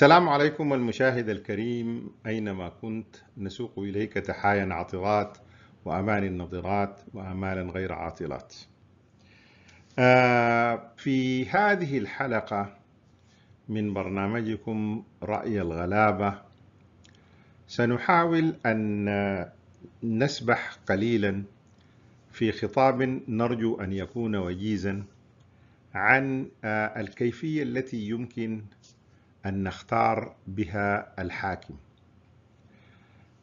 السلام عليكم المشاهد الكريم أينما كنت نسوق إليك تحايا عطرات وأمان نضرات وأمال غير عاطلات آه، في هذه الحلقة من برنامجكم رأي الغلابة سنحاول أن نسبح قليلا في خطاب نرجو أن يكون وجيزا عن آه، الكيفية التي يمكن أن نختار بها الحاكم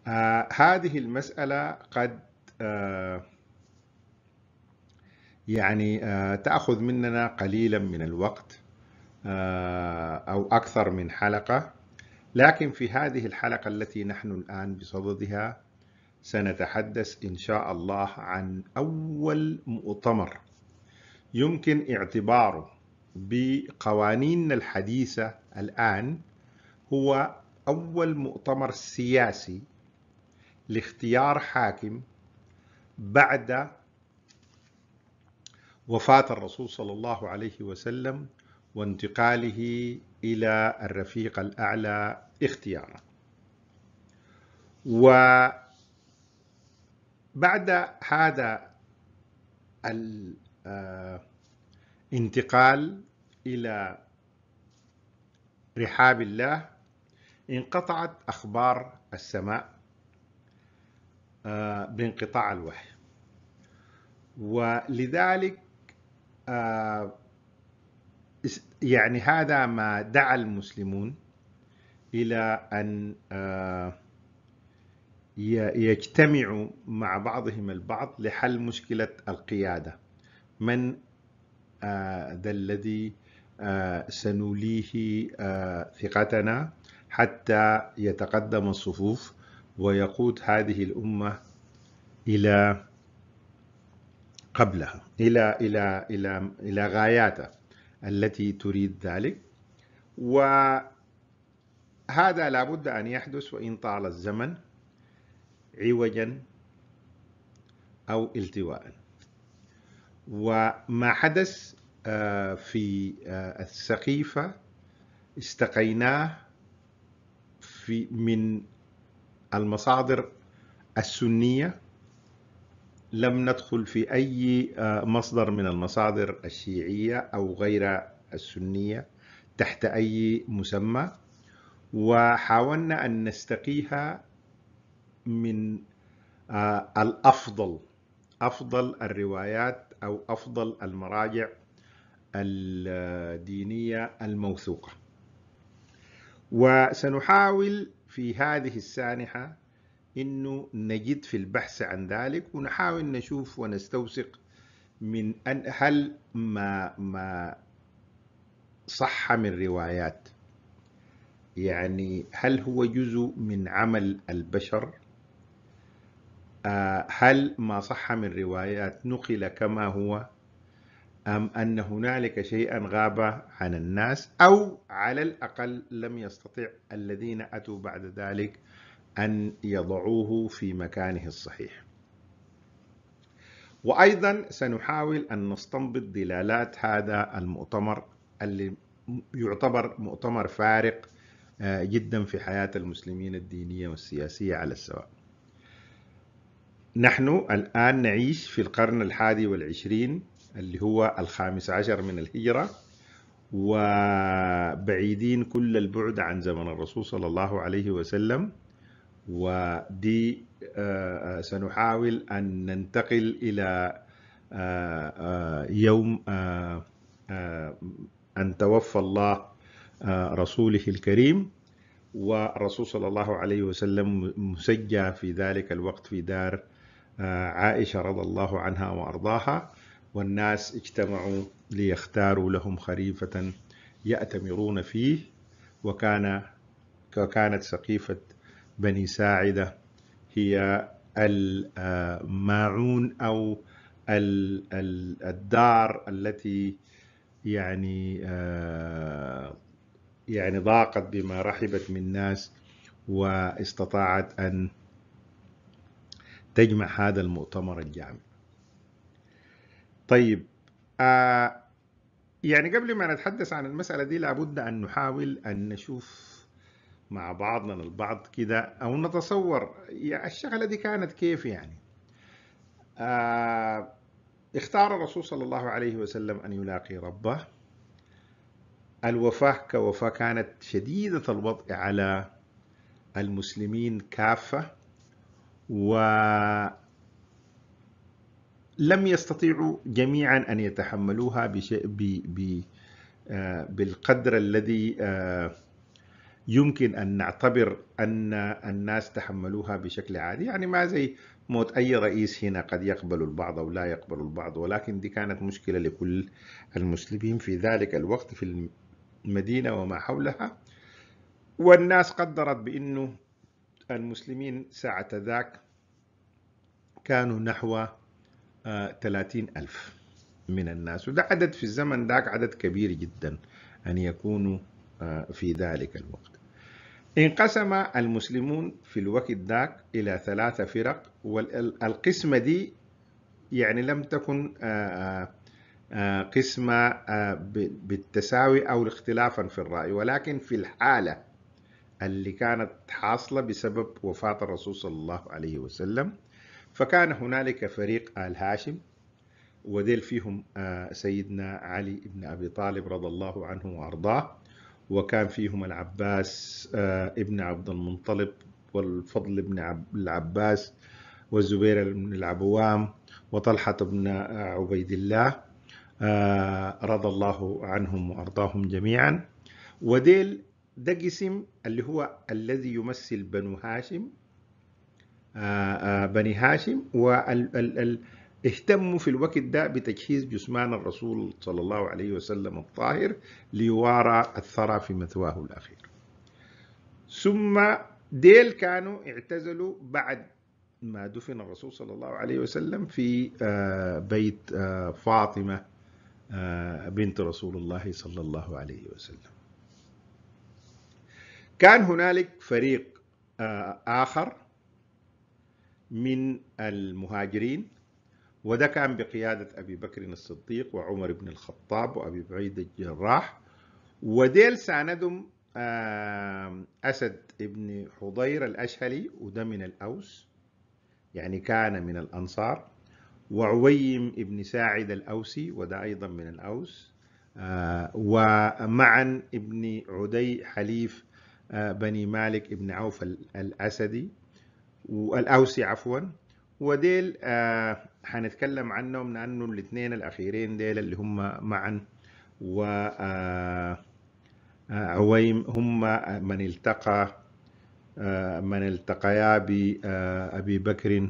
آه، هذه المسألة قد آه، يعني آه، تأخذ مننا قليلا من الوقت أو أكثر من حلقة لكن في هذه الحلقة التي نحن الآن بصددها سنتحدث إن شاء الله عن أول مؤتمر يمكن اعتباره بقوانيننا الحديثة الآن هو أول مؤتمر سياسي لاختيار حاكم بعد وفاة الرسول صلى الله عليه وسلم وانتقاله إلى الرفيق الأعلى اختيارا وبعد هذا الانتقال آه، إلى رحاب الله انقطعت أخبار السماء آه، بانقطاع الوحي ولذلك آه، يعني هذا ما دعا المسلمون إلى أن آه، يجتمعوا مع بعضهم البعض لحل مشكلة القيادة من ذا الذي آه، سنوليه آه، ثقتنا حتى يتقدم الصفوف ويقود هذه الأمة إلى قبلها إلى إلى إلى إلى غاياتها التي تريد ذلك وهذا لابد أن يحدث وإن طال الزمن عوجا أو التواء وما حدث آه، في آه، السقيفة استقيناه في من المصادر السنية لم ندخل في أي آه، مصدر من المصادر الشيعية أو غير السنية تحت أي مسمى وحاولنا أن نستقيها من الأفضل أفضل الروايات أو أفضل المراجع الدينية الموثوقة وسنحاول في هذه السانحة أنه نجد في البحث عن ذلك ونحاول نشوف ونستوثق من أن هل ما, ما صح من روايات يعني هل هو جزء من عمل البشر آه، هل ما صح من روايات نقل كما هو أم أن هنالك شيئا غاب عن الناس أو على الأقل لم يستطع الذين أتوا بعد ذلك أن يضعوه في مكانه الصحيح وأيضا سنحاول أن نستنبط دلالات هذا المؤتمر اللي يعتبر مؤتمر فارق آه، جدا في حياة المسلمين الدينية والسياسية على السواء نحن الآن نعيش في القرن الحادي والعشرين اللي هو الخامس عشر من الهجرة وبعيدين كل البعد عن زمن الرسول صلى الله عليه وسلم ودي آه، آه، سنحاول أن ننتقل إلى آه، يوم أن توفى الله رسوله الكريم والرسول صلى الله عليه وسلم مسجى في ذلك الوقت في دار عائشة رضي الله عنها وأرضاها والناس اجتمعوا ليختاروا لهم خريفة يأتمرون فيه وكان وكانت سقيفة بني ساعدة هي الماعون أو الدار التي يعني يعني ضاقت بما رحبت من ناس واستطاعت أن تجمع هذا المؤتمر الجامع طيب آه يعني قبل ما نتحدث عن المسألة دي لابد أن نحاول أن نشوف مع بعضنا البعض كده أو نتصور الشغلة دي كانت كيف يعني آه اختار الرسول صلى الله عليه وسلم أن يلاقي ربه الوفاة كوفاة كانت شديدة الوضع على المسلمين كافة و لم يستطيعوا جميعا أن يتحملوها بشيء ب ب آه، بالقدر الذي آه، يمكن أن نعتبر أن الناس تحملوها بشكل عادي يعني ما زي موت أي رئيس هنا قد يقبل البعض أو لا يقبل البعض ولكن دي كانت مشكلة لكل المسلمين في ذلك الوقت في المدينة وما حولها والناس قدرت بأنه المسلمين ساعة ذاك كانوا نحو 30 آه، ألف من الناس وده عدد في الزمن ذاك عدد كبير جدا أن يكونوا آه، في ذلك الوقت انقسم المسلمون في الوقت ذاك إلى ثلاثة فرق والقسمة دي يعني لم تكن آه، قسمة بالتساوي أو اختلافا في الرأي ولكن في الحالة اللي كانت حاصلة بسبب وفاة الرسول صلى الله عليه وسلم فكان هنالك فريق آل هاشم وديل فيهم آه، سيدنا علي بن أبي طالب رضي الله عنه وأرضاه وكان فيهم العباس آه، ابن عبد المنطلب والفضل بن العباس والزبير بن العبوام وطلحة بن آه، عبيد الله رضى الله عنهم وأرضاهم جميعا وديل ده قسم اللي هو الذي يمثل بنو هاشم آه، آه، بني هاشم واهتموا في الوقت ده بتجهيز جثمان الرسول صلى الله عليه وسلم الطاهر ليوارى الثرى في مثواه الأخير ثم ديل كانوا اعتزلوا بعد ما دفن الرسول صلى الله عليه وسلم في آه، بيت فاطمة بنت رسول الله صلى الله عليه وسلم كان هنالك فريق آخر من المهاجرين وده كان بقيادة أبي بكر الصديق وعمر بن الخطاب وأبي بعيد الجراح وديل ساندهم أسد بن حضير الأشهلي وده من الأوس يعني كان من الأنصار وعويم بن ساعد الأوسي وده أيضا من الأوس آه، ومعن بن عدي حليف آه، بني مالك بن عوف الأسدي والأوسي عفوا وديل هنتكلم آه، عنهم لأنه الاثنين الأخيرين ديل اللي هم معا و آه، آه، عويم هم من التقى من التقيا بأبي بكر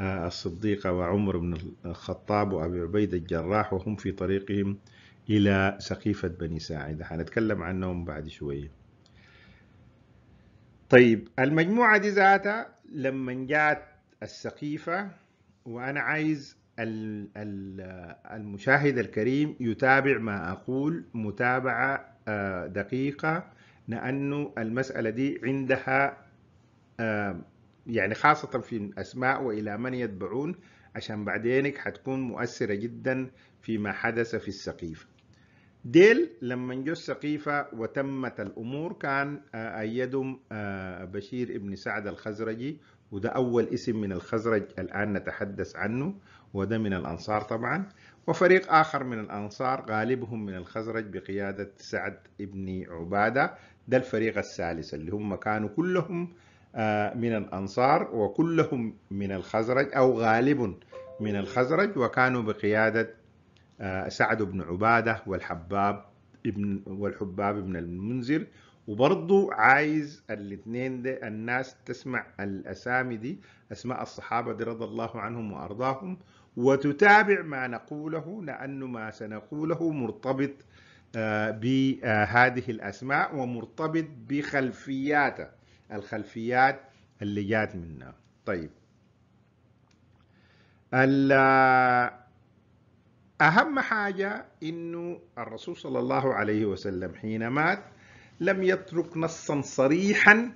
الصديق وعمر بن الخطاب وأبي عبيد الجراح وهم في طريقهم إلى سقيفة بني ساعدة هنتكلم عنهم بعد شوية طيب المجموعة دي ذاتها لما جات السقيفة وأنا عايز المشاهد الكريم يتابع ما أقول متابعة آه، دقيقة لأنه المسألة دي عندها آه، يعني خاصة في الأسماء وإلى من يتبعون عشان بعدينك حتكون مؤثرة جدا فيما حدث في السقيفة ديل لما جو السقيفة وتمت الأمور كان آه، أيدهم آه، بشير ابن سعد الخزرجي وده أول اسم من الخزرج الآن نتحدث عنه وده من الأنصار طبعا وفريق آخر من الأنصار غالبهم من الخزرج بقيادة سعد ابن عبادة ده الفريق الثالث اللي هم كانوا كلهم آه، من الأنصار وكلهم من الخزرج أو غالب من الخزرج وكانوا بقيادة آه، سعد بن عبادة والحباب ابن والحباب ابن المنذر وبرضو عايز الاثنين ده الناس تسمع الأسامي دي أسماء الصحابة دي رضي الله عنهم وأرضاهم وتتابع ما نقوله لأنه ما سنقوله مرتبط آه، بهذه آه، الأسماء ومرتبط بخلفياتها الخلفيات اللي جات منها طيب أهم حاجة إنه الرسول صلى الله عليه وسلم حين مات لم يترك نصا صريحا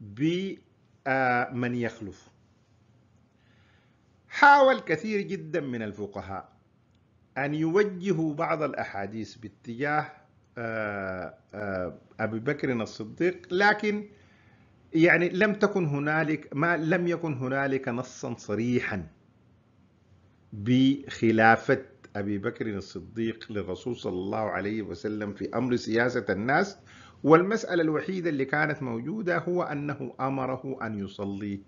بمن يخلف حاول كثير جدا من الفقهاء أن يوجهوا بعض الأحاديث باتجاه آه، آه، أبي بكر الصديق لكن يعني لم تكن هنالك ما لم يكن هنالك نصا صريحا بخلافة أبي بكر الصديق للرسول صلى الله عليه وسلم في أمر سياسة الناس والمسألة الوحيدة اللي كانت موجودة هو أنه أمره أن يصلي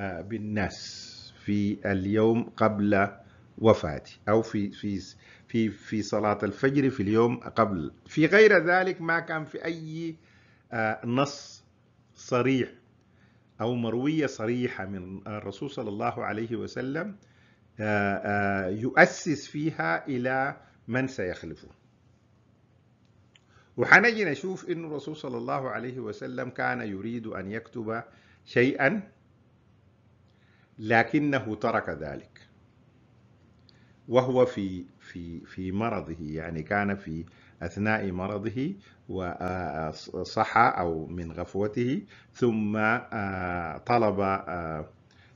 آه، بالناس في اليوم قبل وفاته أو في في في في صلاة الفجر في اليوم قبل في غير ذلك ما كان في أي آه، نص صريح أو مروية صريحة من الرسول صلى الله عليه وسلم آه، آه، يؤسس فيها إلى من سيخلفه وحنجي نشوف أن الرسول صلى الله عليه وسلم كان يريد أن يكتب شيئا لكنه ترك ذلك وهو في في في مرضه يعني كان في اثناء مرضه وصحى او من غفوته ثم آه، طلب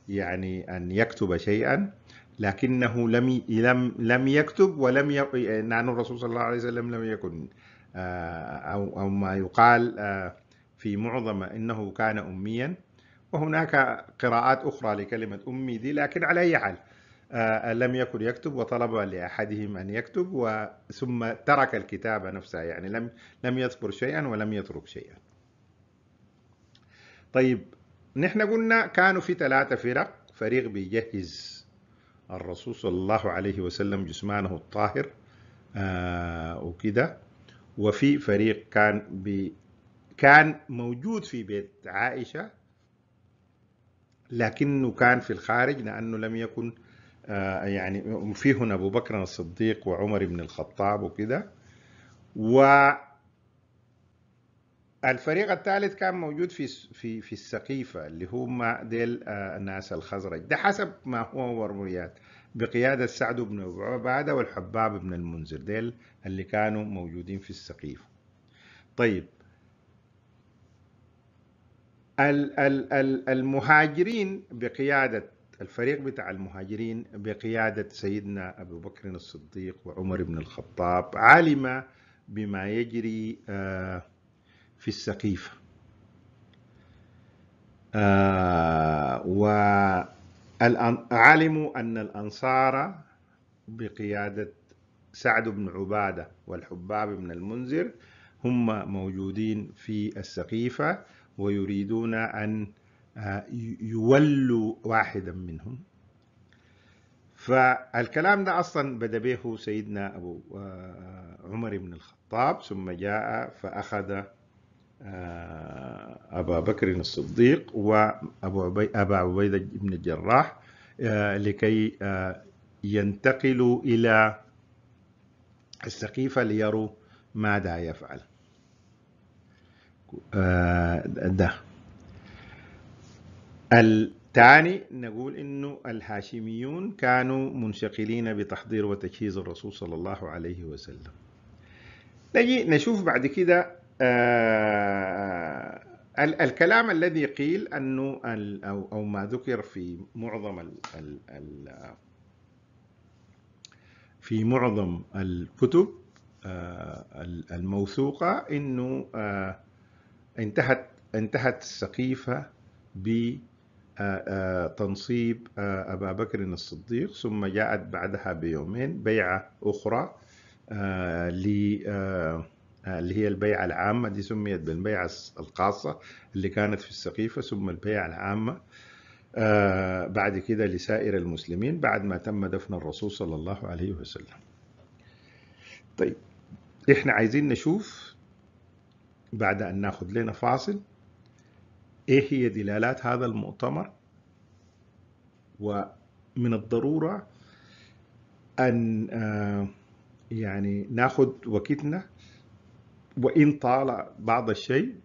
يعني ان يكتب شيئا لكنه لم لم لم يكتب ولم ي... نعم الرسول صلى الله عليه وسلم لم يكن آه، او او ما يقال آه، في معظم انه كان اميا وهناك قراءات اخرى لكلمه امي دي لكن على اي حال آه، لم يكن يكتب وطلب لاحدهم ان يكتب ثم ترك الكتابه نفسها يعني لم لم يذكر شيئا ولم يترك شيئا. طيب نحن قلنا كانوا في ثلاثه فرق فريق بيجهز الرسول صلى الله عليه وسلم جسمانه الطاهر آه، وكده وفي فريق كان بي كان موجود في بيت عائشة لكنه كان في الخارج لأنه لم يكن آه، يعني في هنا أبو بكر الصديق وعمر بن الخطاب وكده و الفريق الثالث كان موجود في في في السقيفه اللي هم ديل آه، الناس الخزرج ده حسب ما هو ورميات بقياده سعد بن عباده والحباب بن المنذر ديل اللي كانوا موجودين في السقيفه طيب المهاجرين بقياده الفريق بتاع المهاجرين بقياده سيدنا ابو بكر الصديق وعمر بن الخطاب علم بما يجري آه في السقيفة آه وعلموا أن الأنصار بقيادة سعد بن عبادة والحباب بن المنذر هم موجودين في السقيفة ويريدون أن آه، يولوا واحدا منهم فالكلام ده أصلا بدأ به سيدنا أبو آه، عمر بن الخطاب ثم جاء فأخذ آه، أبا بكر الصديق وأبو عبي أبا عبيدة بن الجراح آه، لكي آه، ينتقلوا إلى السقيفة ليروا ماذا يفعل ده الثاني نقول انه الهاشميون كانوا منشغلين بتحضير وتجهيز الرسول صلى الله عليه وسلم نجي نشوف بعد كده آه، الكلام الذي قيل انه او او ما ذكر في معظم في معظم الكتب آه، الموثوقه انه آه، انتهت انتهت السقيفه بتنصيب ابا بكر الصديق ثم جاءت بعدها بيومين بيعه اخرى ل آه، اللي هي البيعة العامة دي سميت بالبيعة الخاصة اللي كانت في السقيفة ثم البيعة العامة آه، بعد كده لسائر المسلمين بعد ما تم دفن الرسول صلى الله عليه وسلم طيب احنا عايزين نشوف بعد ان ناخد لنا فاصل ايه هي دلالات هذا المؤتمر ومن الضرورة ان آه، يعني ناخد وقتنا وإن طال بعض الشيء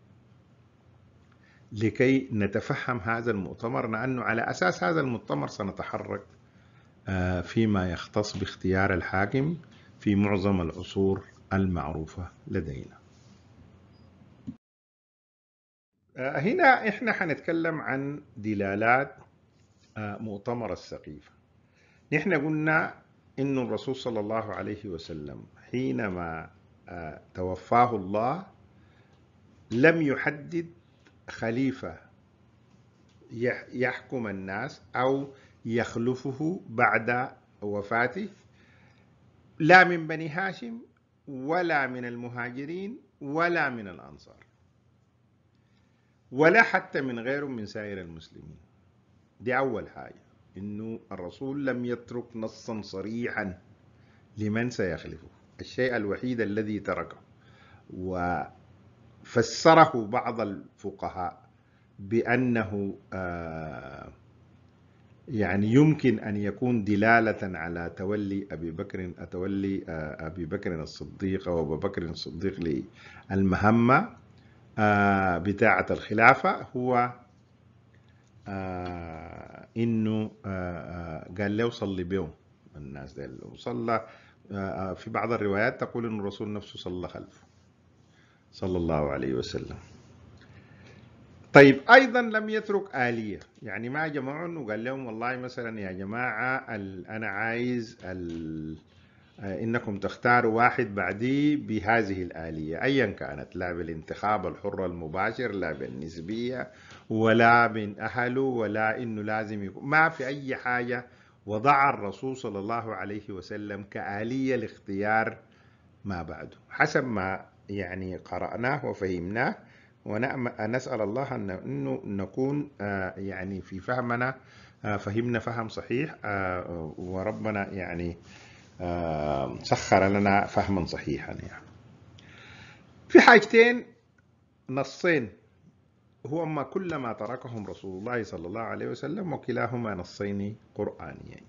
لكي نتفهم هذا المؤتمر لأنه على أساس هذا المؤتمر سنتحرك آه، فيما يختص باختيار الحاكم في معظم العصور المعروفة لدينا آه، هنا احنا حنتكلم عن دلالات آه، مؤتمر السقيفة نحن قلنا أن الرسول صلى الله عليه وسلم حينما توفاه الله لم يحدد خليفة يحكم الناس أو يخلفه بعد وفاته لا من بني هاشم ولا من المهاجرين ولا من الأنصار ولا حتى من غيرهم من سائر المسلمين دي أول حاجة إنه الرسول لم يترك نصا صريحا لمن سيخلفه الشيء الوحيد الذي تركه وفسره بعض الفقهاء بأنه آه، يعني يمكن أن يكون دلالة على تولي أبي بكر أتولي آه، أبي بكر الصديق أو أبو بكر الصديق للمهمة آه، بتاعة الخلافة هو إنه قال له صلي بهم الناس ده وصلى آه، في بعض الروايات تقول أن الرسول نفسه صلى خلفه صلى الله عليه وسلم طيب أيضا لم يترك آلية يعني ما جمعهم وقال لهم والله مثلا يا جماعة أنا عايز آه، إنكم تختاروا واحد بعدي بهذه الآلية أيا كانت لا بالانتخاب الحر المباشر لا بالنسبية ولا من أهله ولا إنه لازم يكون ما في أي حاجة وضع الرسول صلى الله عليه وسلم كآلية لاختيار ما بعده حسب ما يعني قرأناه وفهمناه ونسأل الله أن نكون آه، يعني في فهمنا آه، فهمنا فهم صحيح آه، وربنا يعني سخر لنا فهما صحيحا يعني في حاجتين نصين هو ما كل ما تركهم رسول الله صلى الله عليه وسلم وكلاهما نصين قرآنيين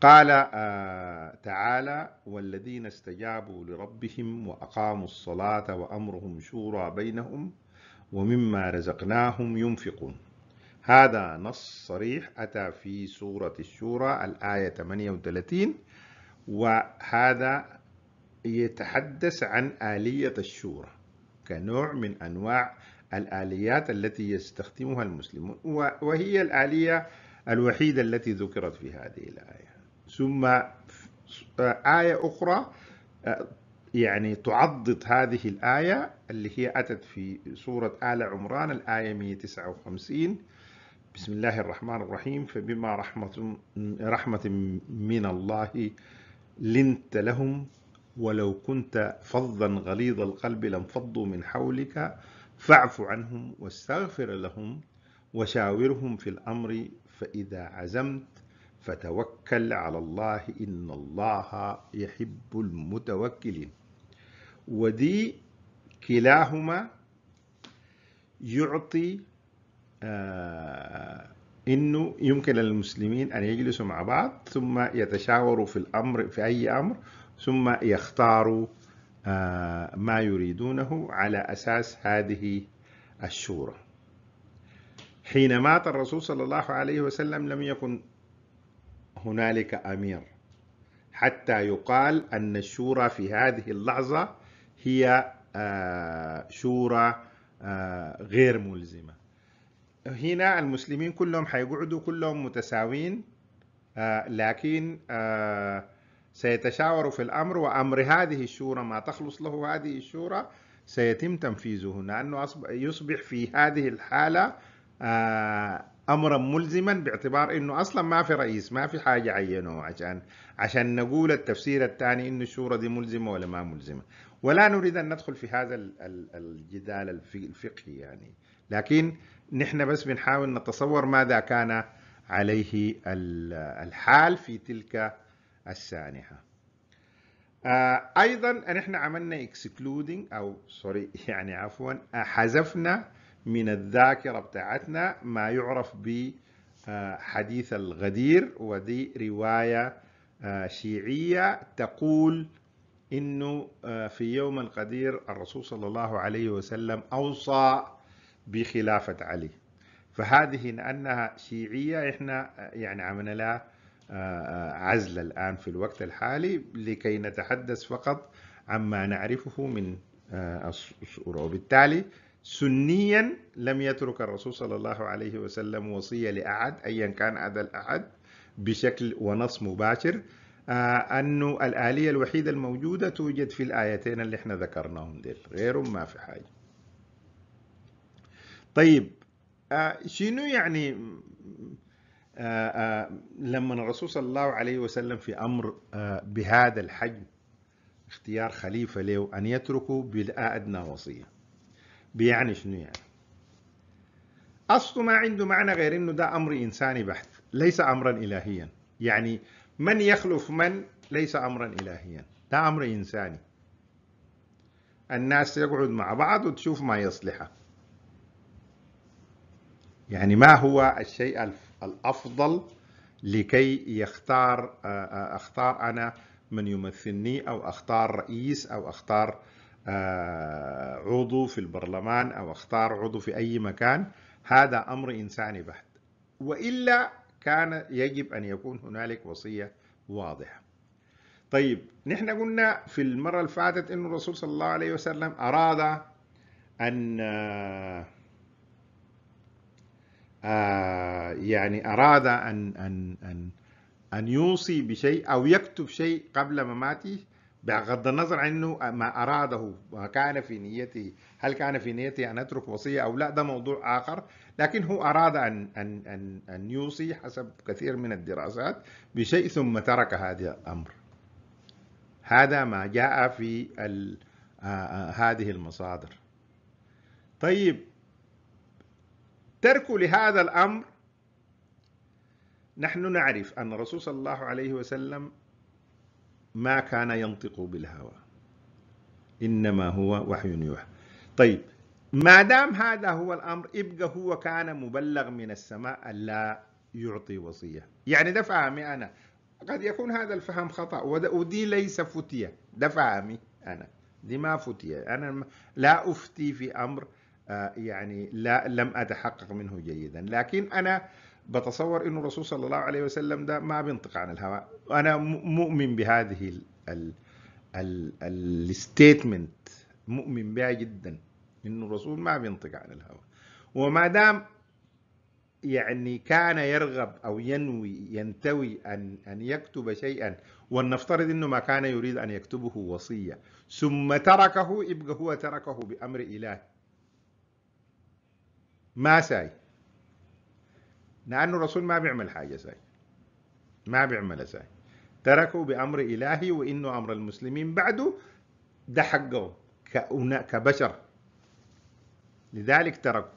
قال آه، تعالى والذين استجابوا لربهم وأقاموا الصلاة وأمرهم شورى بينهم ومما رزقناهم ينفقون هذا نص صريح أتى في سورة الشورى الآية 38 وهذا يتحدث عن آلية الشورى كنوع من أنواع الآليات التي يستخدمها المسلمون وهي الآلية الوحيدة التي ذكرت في هذه الآية ثم آية أخرى يعني تعضد هذه الآية اللي هي أتت في سورة آل عمران الآية 159 بسم الله الرحمن الرحيم فبما رحمة رحمة من الله لنت لهم ولو كنت فظا غليظ القلب لانفضوا من حولك فاعف عنهم واستغفر لهم وشاورهم في الأمر فإذا عزمت فتوكل على الله إن الله يحب المتوكلين ودي كلاهما يعطي آه انه يمكن للمسلمين ان يجلسوا مع بعض ثم يتشاوروا في الامر في اي امر ثم يختاروا آه، ما يريدونه على أساس هذه الشورى حين مات الرسول صلى الله عليه وسلم لم يكن هنالك أمير حتى يقال أن الشورى في هذه اللحظة هي آه، شورى آه، غير ملزمة هنا المسلمين كلهم حيقعدوا كلهم متساوين لكن سيتشاوروا في الأمر وأمر هذه الشورى ما تخلص له هذه الشورى سيتم تنفيذه لأنه يصبح في هذه الحالة آه، أمرا ملزما باعتبار أنه أصلا ما في رئيس ما في حاجة عينه عشان عشان نقول التفسير الثاني أنه الشورى دي ملزمة ولا ما ملزمة ولا نريد أن ندخل في هذا الجدال الفقهي يعني لكن نحن بس بنحاول نتصور ماذا كان عليه الحال في تلك السانحة آه، ايضا نحن عملنا excluding او سوري يعني عفوا حذفنا من الذاكره بتاعتنا ما يعرف ب آه، حديث الغدير ودي روايه آه، شيعيه تقول انه في يوم القدير الرسول صلى الله عليه وسلم اوصى بخلافه علي فهذه لأنها شيعيه احنا يعني عملنا لها آه، آه، عزل الآن في الوقت الحالي لكي نتحدث فقط عما نعرفه من آه، الصورة وبالتالي سنيا لم يترك الرسول صلى الله عليه وسلم وصية لأحد أيا كان هذا الأحد بشكل ونص مباشر أنه الآلية الوحيدة الموجودة توجد في الآيتين اللي احنا ذكرناهم ديل غيرهم ما في حاجة طيب شنو يعني آه، آه، لما الرسول صلى الله عليه وسلم في أمر آه، بهذا الحجم اختيار خليفة له أن يتركوا بلا أدنى وصية بيعني شنو يعني أصله ما عنده معنى غير أنه ده أمر إنساني بحت ليس أمرا إلهيا يعني من يخلف من ليس أمرا إلهيا ده أمر إنساني الناس يقعد مع بعض وتشوف ما يصلحه يعني ما هو الشيء الف الأفضل لكي يختار آه، آه، أختار أنا من يمثلني أو أختار رئيس أو أختار آه، عضو في البرلمان أو أختار عضو في أي مكان هذا أمر إنساني بحت وإلا كان يجب أن يكون هنالك وصية واضحة طيب نحن قلنا في المرة اللي فاتت أن الرسول صلى الله عليه وسلم أراد أن آه، يعني أراد أن أن أن أن يوصي بشيء أو يكتب شيء قبل مماته بغض النظر عن انه ما اراده ما كان في نيته هل كان في نيته ان اترك وصيه او لا ده موضوع اخر لكن هو اراد ان ان ان ان يوصي حسب كثير من الدراسات بشيء ثم ترك هذا الامر هذا ما جاء في آه، آه، هذه المصادر طيب تركوا لهذا الأمر نحن نعرف أن رسول صلى الله عليه وسلم ما كان ينطق بالهوى إنما هو وحي يوحى طيب ما دام هذا هو الأمر يبقى هو كان مبلغ من السماء لا يعطي وصية يعني ده فهمي أنا قد يكون هذا الفهم خطأ ودي ليس فتية ده فهمي أنا دي ما فتية أنا لا أفتي في أمر آه، يعني لا لم اتحقق منه جيدا لكن انا بتصور انه الرسول صلى الله عليه وسلم ده ما بينطق عن الهوى انا مؤمن بهذه الستيتمنت مؤمن بها جدا انه الرسول ما بينطق عن الهوى وما دام يعني كان يرغب او ينوي ينتوي ان ان يكتب شيئا ولنفترض انه ما كان يريد ان يكتبه وصيه ثم تركه يبقى هو تركه بامر الهي ما ساي لأنه الرسول ما بيعمل حاجة ساي ما بيعمل ساي تركوا بأمر إلهي وإنه أمر المسلمين بعده ده حقه كبشر لذلك تركوا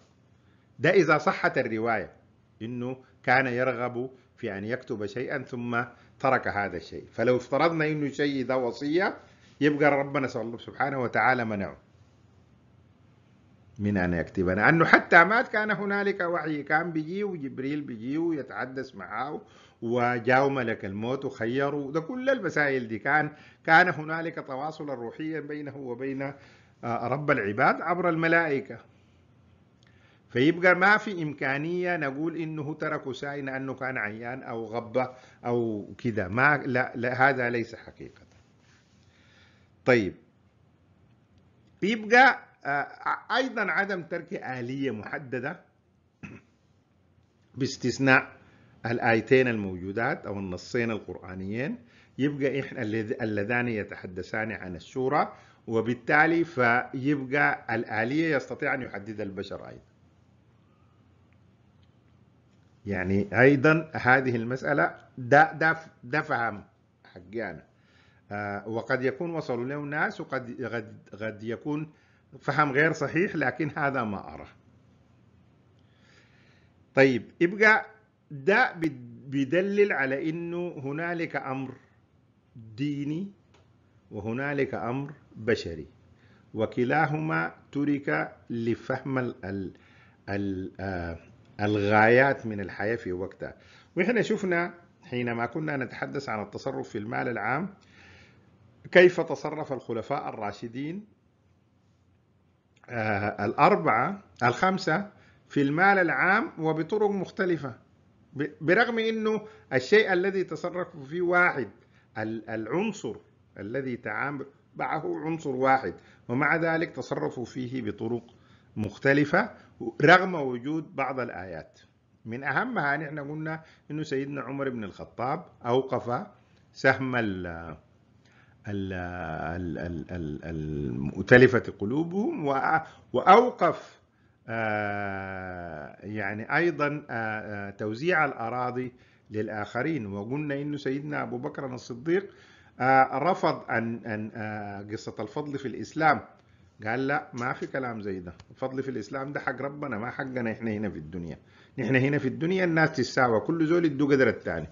ده إذا صحت الرواية إنه كان يرغب في أن يكتب شيئا ثم ترك هذا الشيء فلو افترضنا إنه شيء ده وصية يبقى ربنا سبحانه وتعالى منعه من أن يكتبنا لأنه حتى مات كان هنالك وحي كان بيجي وجبريل بيجي ويتحدث معه وجاءوا ملك الموت وخيروا ده كل المسائل دي كان كان هنالك تواصلا روحيا بينه وبين آه، رب العباد عبر الملائكة فيبقى ما في إمكانية نقول إنه ترك ساين أنه كان عيان أو غبة أو كذا ما لا, لا هذا ليس حقيقة طيب يبقى آه، ايضا عدم ترك اليه محدده باستثناء الايتين الموجودات او النصين القرانيين يبقى احنا اللذان يتحدثان عن الشورى وبالتالي فيبقى الاليه يستطيع ان يحدد البشر ايضا يعني ايضا هذه المساله ده ده ده فهم حقانا. آه، وقد يكون وصلوا له ناس وقد قد يكون فهم غير صحيح لكن هذا ما أرى طيب يبقى داء بيدلل على أنه هنالك أمر ديني وهنالك أمر بشري وكلاهما ترك لفهم ال ال ال آه، الغايات من الحياة في وقتها وإحنا شفنا حينما كنا نتحدث عن التصرف في المال العام كيف تصرف الخلفاء الراشدين آه، الأربعة الخمسة في المال العام وبطرق مختلفة برغم أنه الشيء الذي تصرف فيه واحد العنصر الذي تعامل معه عنصر واحد ومع ذلك تصرفوا فيه بطرق مختلفة رغم وجود بعض الآيات من أهمها نحن قلنا أنه سيدنا عمر بن الخطاب أوقف سهم المؤتلفة قلوبهم وأوقف آه، يعني أيضا آه، آه، توزيع الأراضي للآخرين وقلنا إنه سيدنا أبو بكر الصديق رفض أن أن قصة الفضل في الإسلام قال لا ما في كلام زي ده الفضل في الإسلام ده حق ربنا ما حقنا إحنا هنا في الدنيا نحن هنا في الدنيا الناس تساوى كل زول يدو قدر الثاني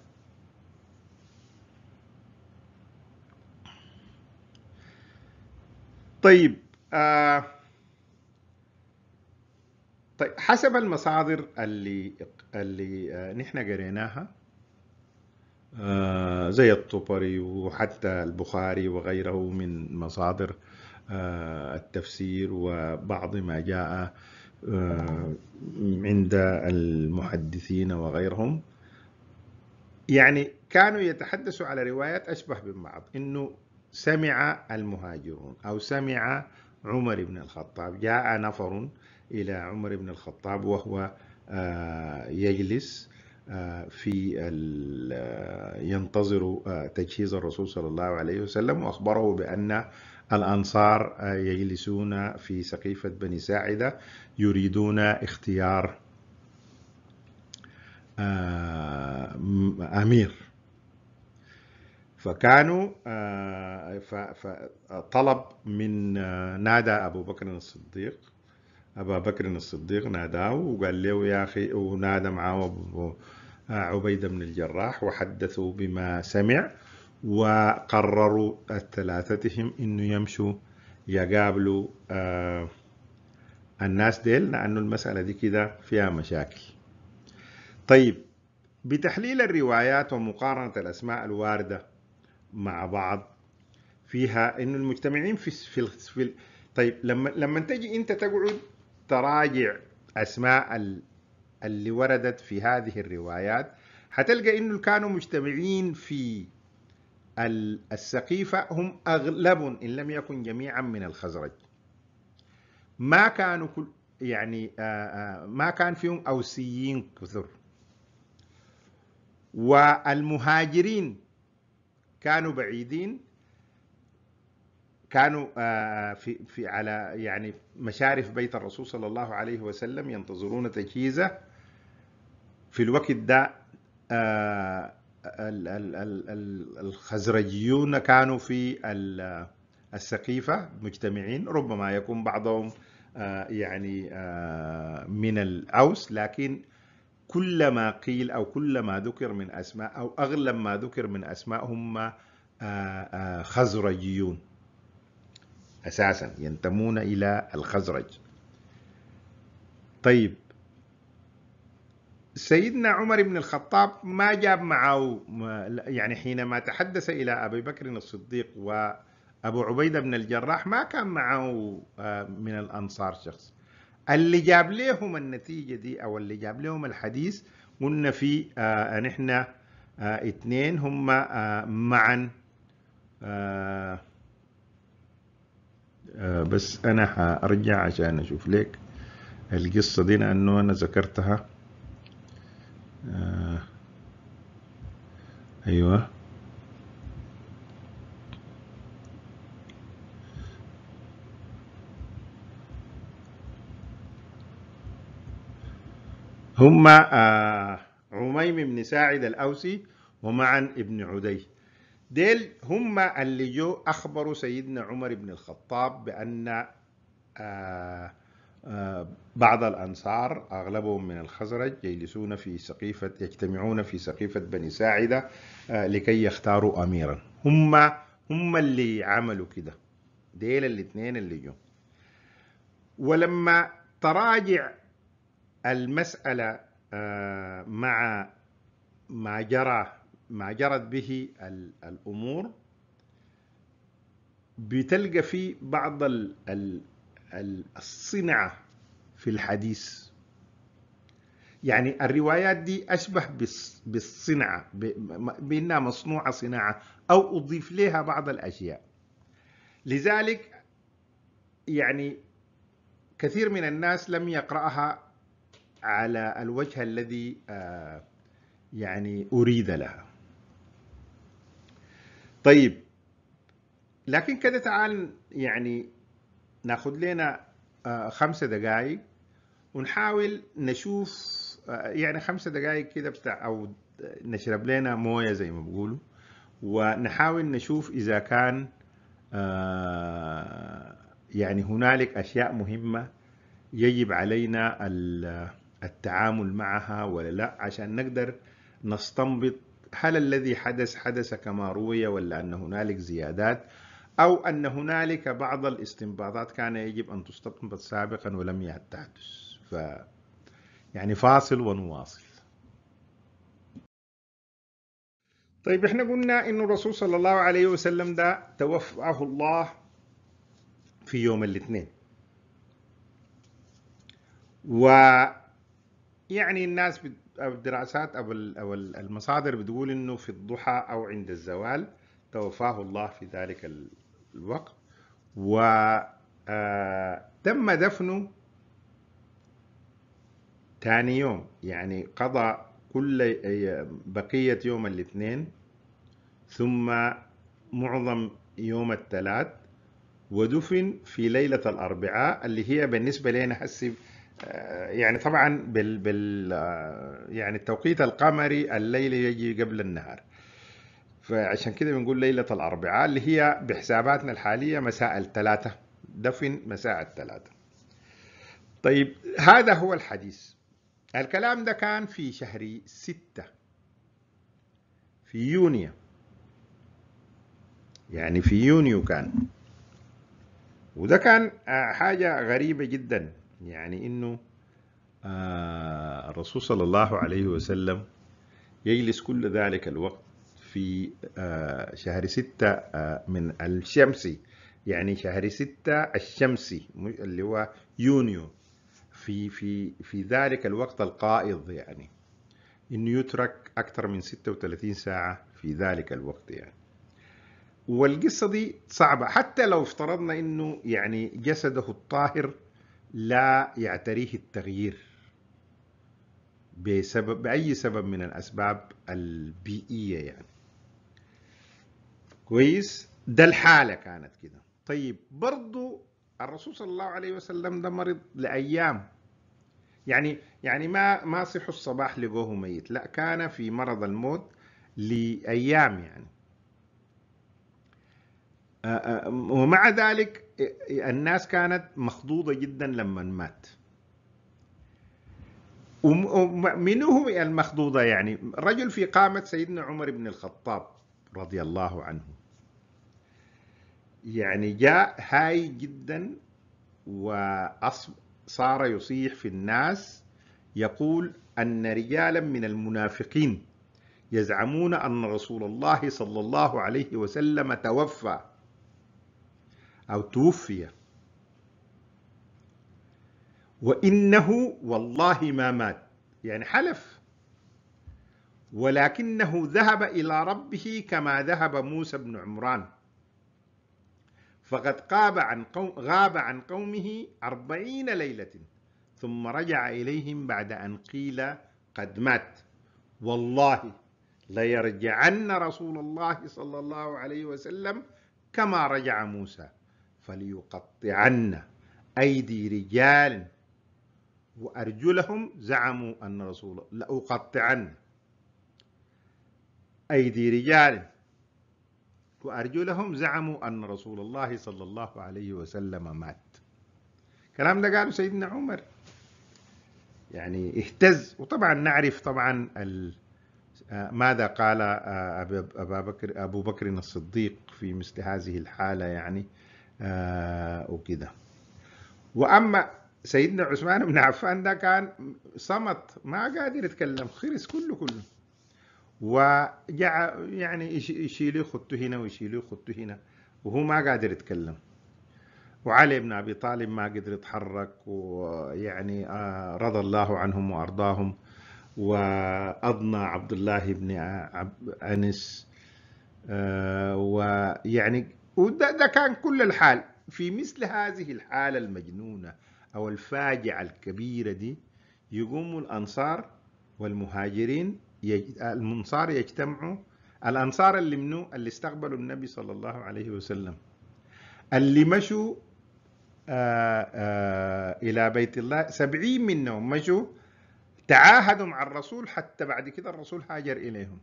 طيب آه، طيب حسب المصادر اللي اللي آه، نحن قريناها آه، زي الطبري وحتى البخاري وغيره من مصادر التفسير وبعض ما جاء عند المحدثين وغيرهم يعني كانوا يتحدثوا على روايات أشبه ببعض إنه سمع المهاجرون أو سمع عمر بن الخطاب جاء نفر إلى عمر بن الخطاب وهو آه، يجلس آه، في آه، ينتظر تجهيز الرسول صلى الله عليه وسلم وأخبره بأن الأنصار يجلسون في سقيفة بني ساعدة يريدون اختيار أمير فكانوا آه، طلب من آه، نادى ابو بكر الصديق ابا بكر الصديق ناداه وقال له يا اخي ونادى معاه ابو آه، عبيده بن الجراح وحدثوا بما سمع وقرروا الثلاثتهم انه يمشوا يقابلوا الناس ديل لانه المساله دي كده فيها مشاكل طيب بتحليل الروايات ومقارنه الاسماء الوارده مع بعض فيها انه المجتمعين في في, في طيب لما لما تجي انت تقعد تراجع اسماء اللي وردت في هذه الروايات هتلقى انه كانوا مجتمعين في السقيفة هم أغلب إن لم يكن جميعا من الخزرج ما كانوا كل يعني آه، آه، ما كان فيهم أوسيين كثر والمهاجرين كانوا بعيدين كانوا آه، في في على يعني مشارف بيت الرسول صلى الله عليه وسلم ينتظرون تجهيزه في الوقت ده آه، الخزرجيون كانوا في السقيفة مجتمعين ربما يكون بعضهم آه، يعني من الأوس لكن كل ما قيل أو كل ما ذكر من أسماء أو أغلب ما ذكر من أسماء هم آه، آه، خزرجيون أساسا ينتمون إلى الخزرج طيب سيدنا عمر بن الخطاب ما جاب معه يعني حينما تحدث إلى أبي بكر الصديق وأبو عبيدة بن الجراح ما كان معه آه، من الأنصار شخص اللي جاب لهم النتيجة دي أو اللي جاب لهم الحديث قلنا في آه،, آه نحن آه اثنين هم آه معا آه آه بس أنا هرجع عشان أشوف لك القصة دي لأنه أنا ذكرتها آه أيوه هم آه، عميم بن ساعد الأوسي ومعا ابن عدي ديل هم اللي جو أخبروا سيدنا عمر بن الخطاب بأن آه، آه، بعض الأنصار أغلبهم من الخزرج يجلسون في سقيفة يجتمعون في سقيفة بني ساعدة لكي يختاروا أميرا هم هم اللي عملوا كده ديل الاثنين اللي جو ولما تراجع المسألة آه، مع ما جرى ما جرت به الأمور بتلقى في بعض الصنعة في الحديث يعني الروايات دي أشبه بالصنعة بأنها مصنوعة صناعة أو أضيف لها بعض الأشياء لذلك يعني كثير من الناس لم يقرأها على الوجه الذي آه، يعني أريد لها طيب لكن كده تعال يعني ناخذ لنا آه، خمسة دقائق ونحاول نشوف آه، يعني خمسة دقائق كده بتاع أو نشرب لنا موية زي ما بقولوا ونحاول نشوف إذا كان يعني هنالك أشياء مهمة يجب علينا التعامل معها ولا لا عشان نقدر نستنبط هل الذي حدث حدث كما روي ولا أن هنالك زيادات أو أن هنالك بعض الاستنباطات كان يجب أن تستنبط سابقا ولم يعد تحدث ف يعني فاصل ونواصل طيب احنا قلنا انه الرسول صلى الله عليه وسلم ده توفاه الله في يوم الاثنين و يعني الناس او الدراسات او او المصادر بتقول انه في الضحى او عند الزوال توفاه الله في ذلك الوقت و آه، تم دفنه ثاني يوم يعني قضى كل بقية يوم الاثنين ثم معظم يوم الثلاث ودفن في ليلة الأربعاء اللي هي بالنسبة لنا هسي آه، يعني طبعا بال, بال آه، يعني التوقيت القمري الليل يجي قبل النهار فعشان كده بنقول ليلة الأربعاء اللي هي بحساباتنا الحالية مساء الثلاثة دفن مساء الثلاثة طيب هذا هو الحديث الكلام ده كان في شهر ستة في يونيو يعني في يونيو كان وده كان آه، حاجة غريبة جدا يعني انه آه، الرسول صلى الله عليه وسلم يجلس كل ذلك الوقت في آه، شهر ستة آه، من الشمسي يعني شهر ستة الشمسي اللي هو يونيو في في في ذلك الوقت القائض يعني انه يترك اكثر من 36 ساعه في ذلك الوقت يعني والقصه دي صعبه حتى لو افترضنا انه يعني جسده الطاهر لا يعتريه التغيير بسبب بأي سبب من الأسباب البيئية يعني كويس ده الحالة كانت كده طيب برضو الرسول صلى الله عليه وسلم ده مرض لأيام يعني يعني ما ما صحوا الصباح لقوه ميت لا كان في مرض الموت لأيام يعني ومع ذلك الناس كانت مخضوضة جدا لما مات ومن هو المخضوضة يعني رجل في قامة سيدنا عمر بن الخطاب رضي الله عنه يعني جاء هاي جدا وصار يصيح في الناس يقول أن رجالا من المنافقين يزعمون أن رسول الله صلى الله عليه وسلم توفى أو توفي وإنه والله ما مات يعني حلف ولكنه ذهب إلى ربه كما ذهب موسى بن عمران فقد قاب عن قوم غاب عن قومه أربعين ليلة ثم رجع إليهم بعد أن قيل قد مات والله ليرجعن رسول الله صلى الله عليه وسلم كما رجع موسى فليقطعن أيدي رجال وأرجلهم زعموا أن رسول لأقطعن أيدي رجال وأرجلهم زعموا أن رسول الله صلى الله عليه وسلم مات كلام ده قاله سيدنا عمر يعني اهتز وطبعا نعرف طبعا آه، ماذا قال آه، أبو بكر, أبو بكر الصديق في مثل هذه الحالة يعني آه، وكده واما سيدنا عثمان بن عفان ده كان صمت ما قادر يتكلم خرس كله كله وجع يعني يشيل خطه هنا ويشيل خطه هنا وهو ما قادر يتكلم وعلي بن ابي طالب ما قدر يتحرك ويعني آه، رضى الله عنهم وارضاهم واضنى عبد الله بن انس آه، ويعني وده ده كان كل الحال في مثل هذه الحالة المجنونة أو الفاجعة الكبيرة دي يقوم الأنصار والمهاجرين يج... يجتمعوا الأنصار اللي منو اللي استقبلوا النبي صلى الله عليه وسلم اللي مشوا آآ آه، آآ آه، إلى بيت الله سبعين منهم مشوا تعاهدوا مع الرسول حتى بعد كده الرسول هاجر إليهم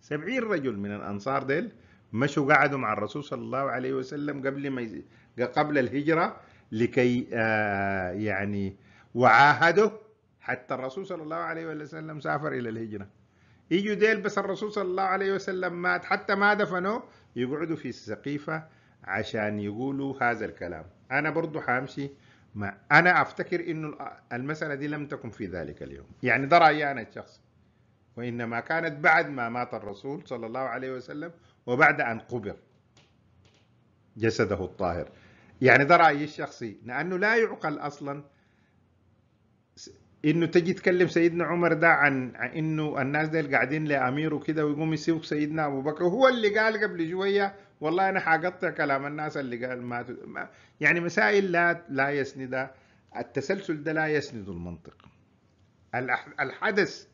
سبعين رجل من الأنصار ديل مشوا قعدوا مع الرسول صلى الله عليه وسلم قبل ما يز... قبل الهجرة لكي آه يعني وعاهده حتى الرسول صلى الله عليه وسلم سافر إلى الهجرة يجوا ديل بس الرسول صلى الله عليه وسلم مات حتى ما دفنوه يقعدوا في السقيفة عشان يقولوا هذا الكلام أنا برضو حامشي مع أنا أفتكر انه المسألة دي لم تكن في ذلك اليوم يعني ده رأيي أنا الشخصي وإنما كانت بعد ما مات الرسول صلى الله عليه وسلم وبعد أن قبر جسده الطاهر يعني ده رأيي الشخصي لأنه لا يعقل أصلا انه تجي تكلم سيدنا عمر ده عن انه الناس ديل قاعدين لامير وكده ويقوم يسيبوا سيدنا ابو بكر وهو اللي قال قبل شويه والله انا حقطع كلام الناس اللي قال ما يعني مسائل لا لا يسندها التسلسل ده لا يسند المنطق الحدث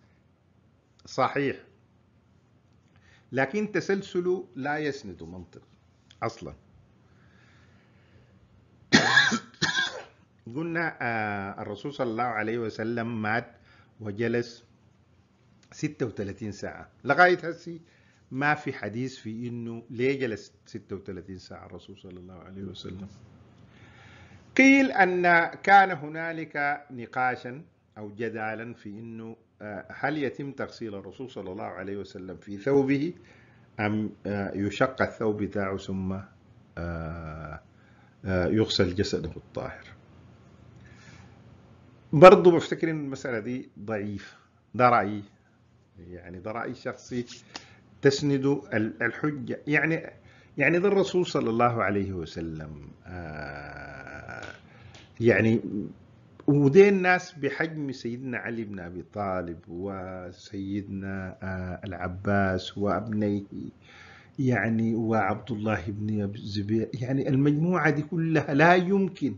صحيح لكن تسلسله لا يسند منطق أصلا قلنا آه، الرسول صلى الله عليه وسلم مات وجلس 36 ساعة لغاية هسي ما في حديث في انه ليه جلس 36 ساعة الرسول صلى الله عليه وسلم قيل ان كان هنالك نقاشا او جدالا في انه هل يتم تغسيل الرسول صلى الله عليه وسلم في ثوبه أم آه، يشق الثوب بتاعه ثم آه، آه، يغسل جسده الطاهر برضو بفتكر ان المسألة دي ضعيف ده رأيي يعني ده رأي شخصي تسند الحجة يعني يعني ده الرسول صلى الله عليه وسلم يعني ودي الناس بحجم سيدنا علي بن أبي طالب وسيدنا آه، العباس وابنيه يعني وعبد الله بن الزبير يعني المجموعة دي كلها لا يمكن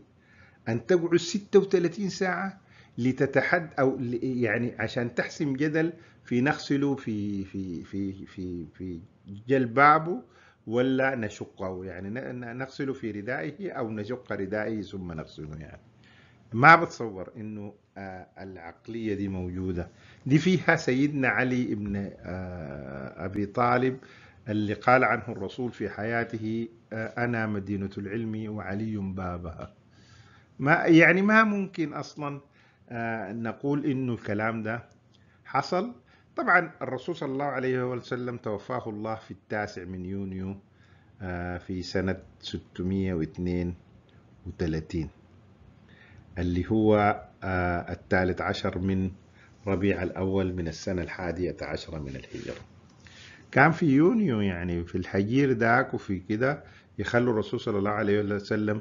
أن تقعد 36 ساعة لتتحد أو يعني عشان تحسم جدل في نغسله في في في في في جلبابه ولا نشقه يعني نغسله في ردائه أو نشق ردائه ثم نغسله يعني ما بتصور انه آه، العقليه دي موجوده دي فيها سيدنا علي ابن آه، ابي طالب اللي قال عنه الرسول في حياته آه، انا مدينه العلم وعلي بابها ما يعني ما ممكن اصلا نقول انه الكلام ده حصل طبعا الرسول صلى الله عليه وسلم توفاه الله في التاسع من يونيو في سنه 632 اللي هو آه، الثالث عشر من ربيع الأول من السنة الحادية عشرة من الهجرة كان في يونيو يعني في الحجير داك وفي كده يخلوا الرسول صلى الله عليه وسلم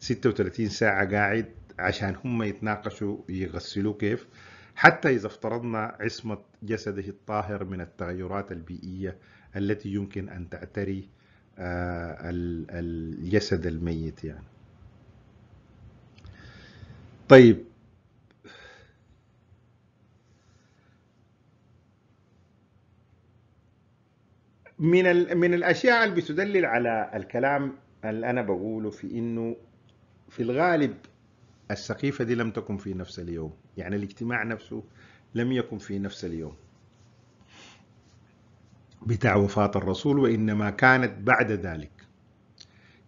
36 ساعة قاعد عشان هم يتناقشوا يغسلوا كيف حتى إذا افترضنا عصمة جسده الطاهر من التغيرات البيئية التي يمكن أن تعتري آه، الجسد الميت يعني طيب من من الاشياء اللي بتدلل على الكلام اللي انا بقوله في انه في الغالب السقيفه دي لم تكن في نفس اليوم يعني الاجتماع نفسه لم يكن في نفس اليوم بتاع وفاه الرسول وانما كانت بعد ذلك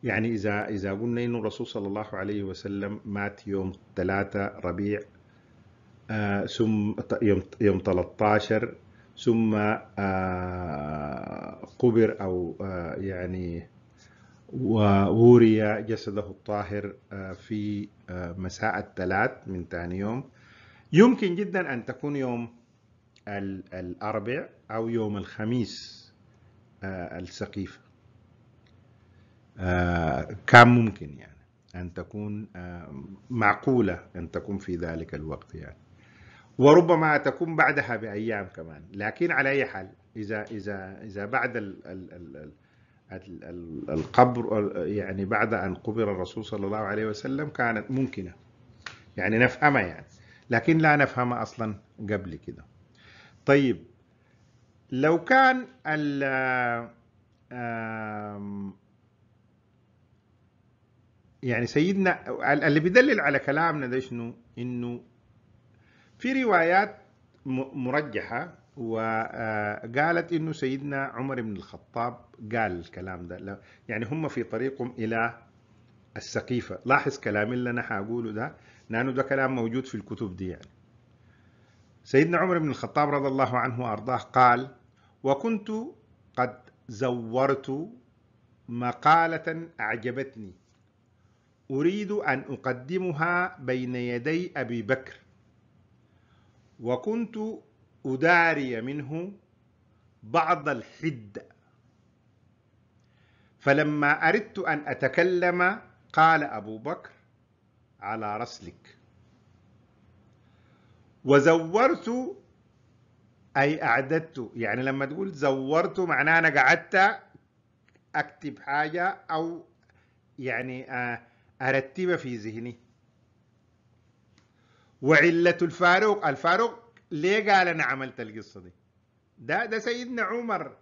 يعني إذا إذا قلنا إنه الرسول صلى الله عليه وسلم مات يوم 3 ربيع آه ثم يوم يوم 13 ثم آه قبر أو آه يعني ووري جسده الطاهر آه، في آه، مساء الثلاث من ثاني يوم يمكن جدا أن تكون يوم الأربع أو يوم الخميس آه، السقيفة آه، كان ممكن يعني أن تكون آه، معقولة أن تكون في ذلك الوقت يعني وربما تكون بعدها بأيام كمان لكن على أي حال إذا إذا إذا بعد ال القبر يعني بعد أن قبر الرسول صلى الله عليه وسلم كانت ممكنة يعني نفهمها يعني لكن لا نفهمها أصلا قبل كده طيب لو كان ال يعني سيدنا اللي بيدلل على كلامنا ده شنو انه في روايات مرجحه وقالت آه، انه سيدنا عمر بن الخطاب قال الكلام ده يعني هم في طريقهم الى السقيفه لاحظ كلامي اللي انا حاقوله ده لانه ده كلام موجود في الكتب دي يعني سيدنا عمر بن الخطاب رضي الله عنه وارضاه قال وكنت قد زورت مقالة أعجبتني أريد أن أقدمها بين يدي أبي بكر وكنت أداري منه بعض الحد فلما أردت أن أتكلم قال أبو بكر على رسلك وزورت أي أعددت يعني لما تقول زورت معناه أنا قعدت أكتب حاجة أو يعني آه أرتب في ذهني وعلة الفاروق الفاروق ليه قال أنا عملت القصة دي ده ده سيدنا عمر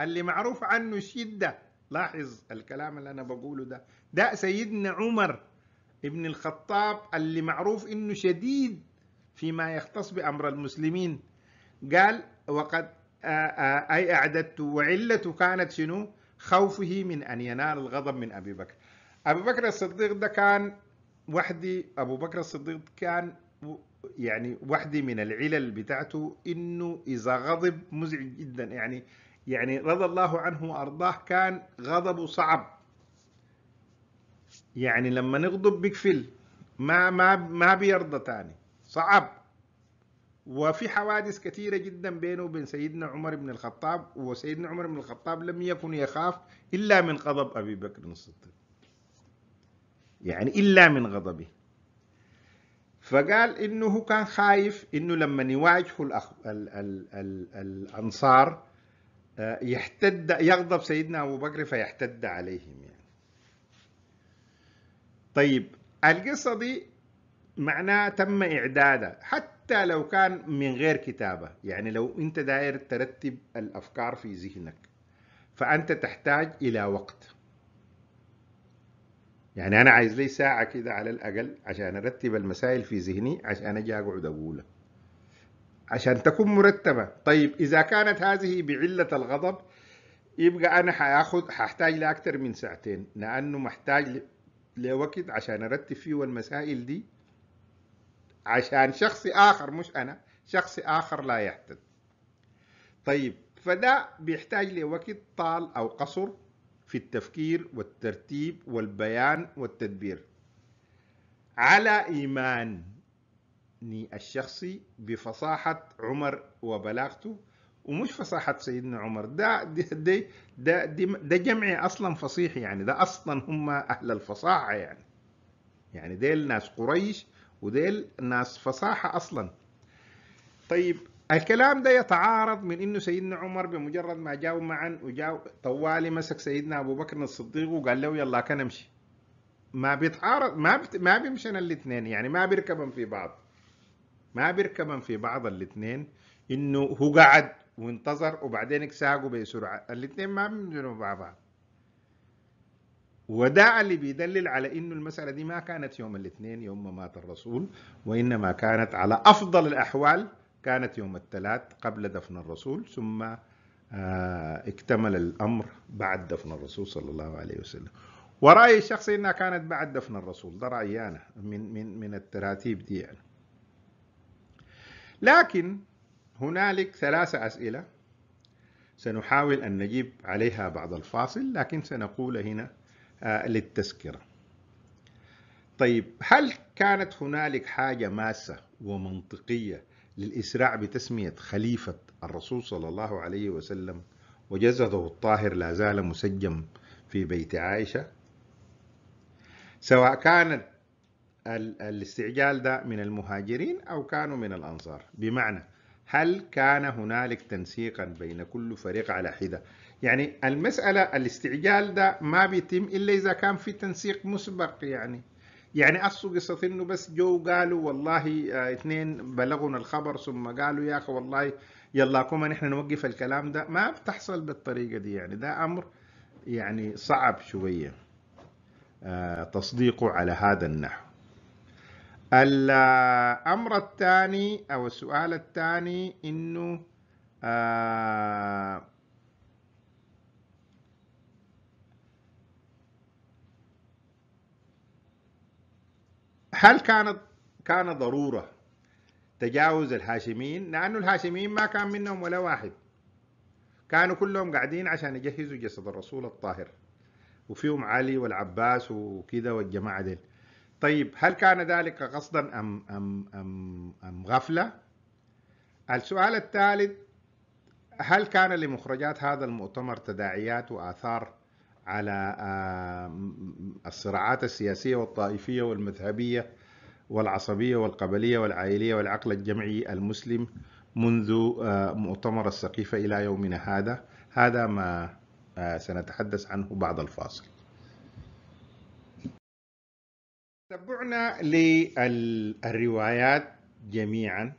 اللي معروف عنه الشدة لاحظ الكلام اللي أنا بقوله ده ده سيدنا عمر ابن الخطاب اللي معروف إنه شديد فيما يختص بأمر المسلمين قال وقد أي أعددت وعلة كانت شنو خوفه من أن ينال الغضب من أبي بكر ابو بكر الصديق ده كان وحدي ابو بكر الصديق كان يعني وحدي من العلل بتاعته انه اذا غضب مزعج جدا يعني يعني رضي الله عنه وارضاه كان غضبه صعب يعني لما نغضب بيكفل ما ما ما بيرضى تاني صعب وفي حوادث كثيره جدا بينه وبين سيدنا عمر بن الخطاب وسيدنا عمر بن الخطاب لم يكن يخاف الا من غضب ابي بكر الصديق يعني إلا من غضبه فقال إنه كان خايف إنه لما يواجهوا الأخ... ال... ال... ال... الأنصار آه، يحتد يغضب سيدنا أبو بكر فيحتد عليهم يعني طيب القصة دي معناها تم إعدادها حتى لو كان من غير كتابة يعني لو أنت داير ترتب الأفكار في ذهنك فأنت تحتاج إلى وقت يعني انا عايز لي ساعه كده على الاقل عشان ارتب المسائل في ذهني عشان اجي اقعد اقولها عشان تكون مرتبه طيب اذا كانت هذه بعله الغضب يبقى انا حاخذ هحتاج لاكثر من ساعتين لانه محتاج لوقت عشان ارتب فيه المسائل دي عشان شخص اخر مش انا شخص اخر لا يحتد طيب فده بيحتاج لوقت طال او قصر في التفكير والترتيب والبيان والتدبير على إيماني الشخصي بفصاحة عمر وبلاغته ومش فصاحة سيدنا عمر ده ده ده, ده, ده جمعي أصلا فصيح يعني ده أصلا هم أهل الفصاحة يعني يعني ديل ناس قريش وديل ناس فصاحة أصلا طيب الكلام ده يتعارض من انه سيدنا عمر بمجرد ما جاوا معا وجاوا طوالي مسك سيدنا ابو بكر الصديق وقال له يلا كان امشي ما بيتعارض ما بت... ما بيمشن الاثنين يعني ما بيركبن في بعض ما بيركبن في بعض الاثنين انه هو قعد وانتظر وبعدين اكساقوا بسرعه الاثنين ما بيمشوا مع بعض وداع اللي بيدلل على انه المساله دي ما كانت يوم الاثنين يوم ما مات الرسول وانما كانت على افضل الاحوال كانت يوم الثلاث قبل دفن الرسول ثم آه، اكتمل الأمر بعد دفن الرسول صلى الله عليه وسلم ورأيي الشخصي أنها كانت بعد دفن الرسول ده رأيي أنا من, من, من التراتيب دي يعني. لكن هنالك ثلاثة أسئلة سنحاول أن نجيب عليها بعد الفاصل لكن سنقول هنا آه، للتذكرة طيب هل كانت هنالك حاجة ماسة ومنطقية للإسراع بتسمية خليفة الرسول صلى الله عليه وسلم وجسده الطاهر لا زال مسجم في بيت عائشة سواء كانت الاستعجال ده من المهاجرين أو كانوا من الأنصار بمعنى هل كان هنالك تنسيقا بين كل فريق على حدة يعني المسألة الاستعجال ده ما بيتم إلا إذا كان في تنسيق مسبق يعني يعني أصو قصة إنه بس جو قالوا والله آه، اثنين بلغنا الخبر ثم قالوا يا أخي والله يلا كوما نحن نوقف الكلام ده ما بتحصل بالطريقة دي يعني ده أمر يعني صعب شوية آه، تصديقه على هذا النحو الأمر الثاني أو السؤال الثاني إنه آه هل كانت كان ضروره تجاوز الهاشميين لانه الهاشميين ما كان منهم ولا واحد كانوا كلهم قاعدين عشان يجهزوا جسد الرسول الطاهر وفيهم علي والعباس وكذا والجماعه ديل طيب هل كان ذلك قصدا ام ام ام ام غفله؟ السؤال الثالث هل كان لمخرجات هذا المؤتمر تداعيات واثار على آه، الصراعات السياسية والطائفية والمذهبية والعصبية والقبلية والعائلية والعقل الجمعي المسلم منذ آه، مؤتمر السقيفة إلى يومنا هذا هذا ما آه، سنتحدث عنه بعد الفاصل تتبعنا للروايات جميعا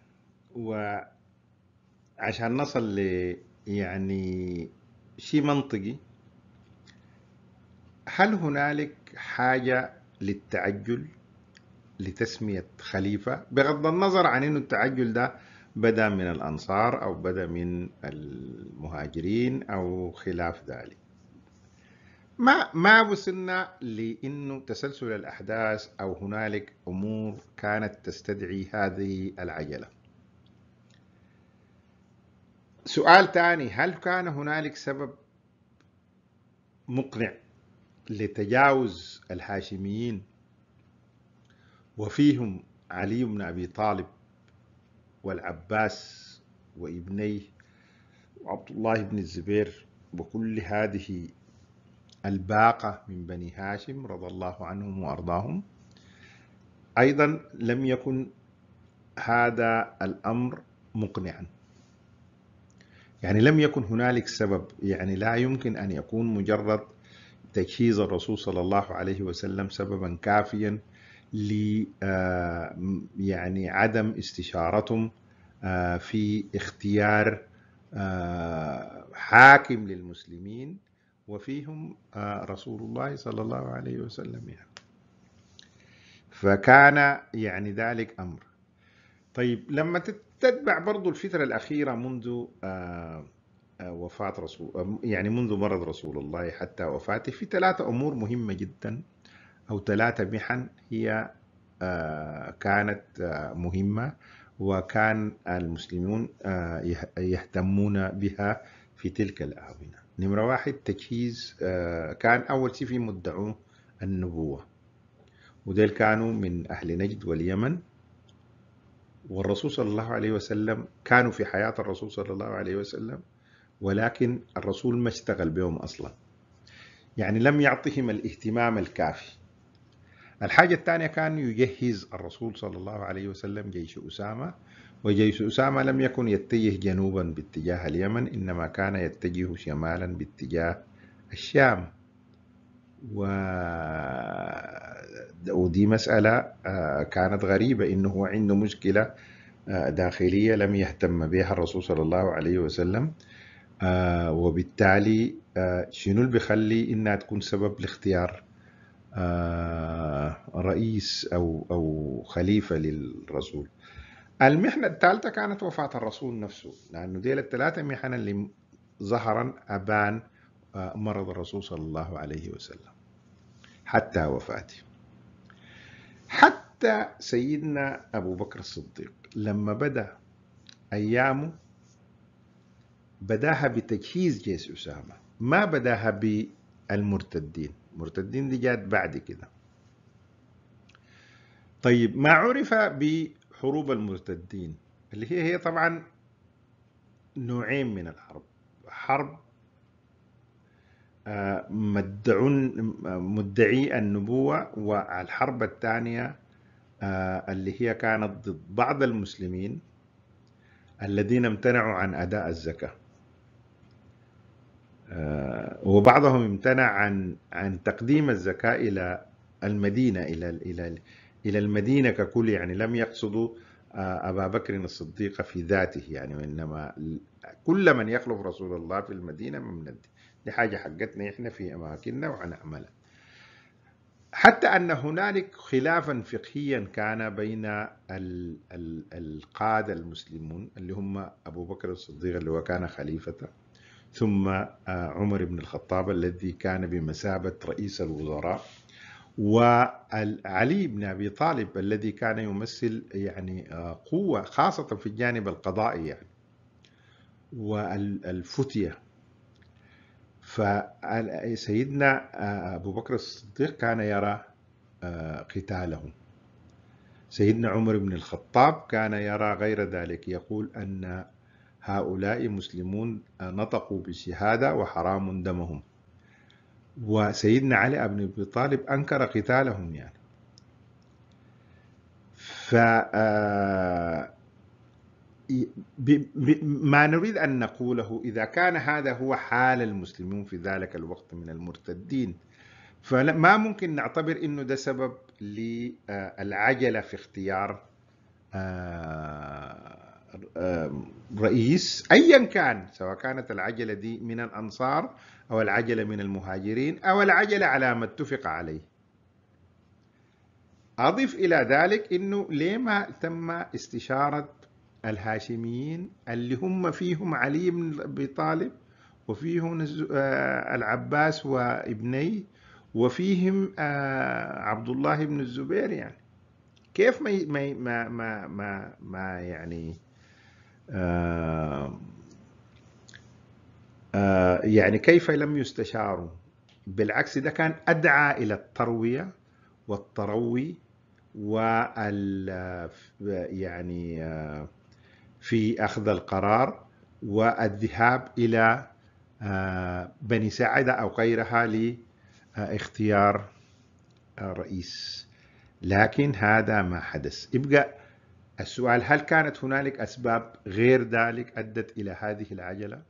وعشان نصل ل يعني شيء منطقي هل هنالك حاجة للتعجل لتسمية خليفة بغض النظر عن أن التعجل ده بدأ من الأنصار أو بدأ من المهاجرين أو خلاف ذلك ما ما وصلنا لانه تسلسل الاحداث او هنالك امور كانت تستدعي هذه العجله. سؤال ثاني هل كان هنالك سبب مقنع لتجاوز الهاشميين وفيهم علي بن أبي طالب والعباس وابنيه وعبد الله بن الزبير وكل هذه الباقة من بني هاشم رضي الله عنهم وأرضاهم أيضا لم يكن هذا الأمر مقنعا يعني لم يكن هنالك سبب يعني لا يمكن أن يكون مجرد تجهيز الرسول صلى الله عليه وسلم سببا كافيا ل آه، يعني عدم استشارتهم آه، في اختيار آه، حاكم للمسلمين وفيهم رسول الله صلى الله عليه وسلم يعني فكان يعني ذلك أمر طيب لما تتبع برضو الفترة الأخيرة منذ آه آه، وفاة رسول آه، يعني منذ مرض رسول الله حتى وفاته في ثلاثة أمور مهمة جدا أو ثلاثة محن هي آه، كانت مهمة وكان المسلمون يهتمون بها في تلك الآونة نمرة واحد تجهيز كان أول شيء في مدعوه النبوة وديل كانوا من أهل نجد واليمن والرسول صلى الله عليه وسلم كانوا في حياة الرسول صلى الله عليه وسلم ولكن الرسول ما اشتغل بهم أصلا يعني لم يعطهم الاهتمام الكافي الحاجة الثانية كان يجهز الرسول صلى الله عليه وسلم جيش أسامة وجيش أسامة لم يكن يتجه جنوبا باتجاه اليمن إنما كان يتجه شمالا باتجاه الشام و... ودي مسألة آه، كانت غريبة إنه عنده مشكلة آه، داخلية لم يهتم بها الرسول صلى الله عليه وسلم آه، وبالتالي آه، شنو اللي بيخلي انها تكون سبب لاختيار آه، رئيس او او خليفه للرسول المحنه الثالثه كانت وفاه الرسول نفسه لانه ديل الثلاثه محن اللي ظهرا ابان مرض الرسول صلى الله عليه وسلم حتى وفاته حتى سيدنا ابو بكر الصديق لما بدا ايامه بداها بتجهيز جيش أسامة ما بداها بالمرتدين المرتدين دي جات بعد كده طيب ما عرف بحروب المرتدين اللي هي هي طبعا نوعين من الحرب حرب آه، مدعون مدعي النبوة والحرب الثانية آه، اللي هي كانت ضد بعض المسلمين الذين امتنعوا عن أداء الزكاة آه، وبعضهم امتنع عن عن تقديم الزكاة إلى المدينة إلى إلى إلى المدينة ككل يعني لم يقصدوا آه، أبا بكر الصديق في ذاته يعني وإنما كل من يخلف رسول الله في المدينة ممند دي حاجة حقتنا إحنا في أماكننا وهنعملها حتى أن هنالك خلافا فقهيا كان بين القادة المسلمون اللي هم أبو بكر الصديق اللي هو كان خليفته ثم آه، عمر بن الخطاب الذي كان بمثابة رئيس الوزراء وعلي بن أبي طالب الذي كان يمثل يعني آه، قوة خاصة في الجانب القضائي يعني والفتية فسيدنا آه، أبو بكر الصديق كان يرى قتالهم سيدنا عمر بن الخطاب كان يرى غير ذلك يقول أن هؤلاء مسلمون آه، نطقوا بالشهادة وحرام دمهم وسيدنا علي بن أبي طالب أنكر قتالهم يعني ف آه، ما نريد أن نقوله إذا كان هذا هو حال المسلمين في ذلك الوقت من المرتدين فما ممكن نعتبر أنه ده سبب للعجلة في اختيار آه، رئيس أيا كان سواء كانت العجلة دي من الأنصار أو العجلة من المهاجرين أو العجلة على ما اتفق عليه أضف إلى ذلك أنه ليه ما تم استشارة الهاشميين اللي هم فيهم علي بن أبي طالب وفيهم آه، العباس وابنيه وفيهم آه، عبد الله بن الزبير يعني كيف ما ما ما ما, ما يعني آه، آه، يعني كيف لم يستشاروا بالعكس ده كان أدعى إلى التروية والتروي وال يعني آه، في أخذ القرار والذهاب إلى بني ساعدة أو غيرها لاختيار الرئيس لكن هذا ما حدث يبقى السؤال هل كانت هنالك أسباب غير ذلك أدت إلى هذه العجلة؟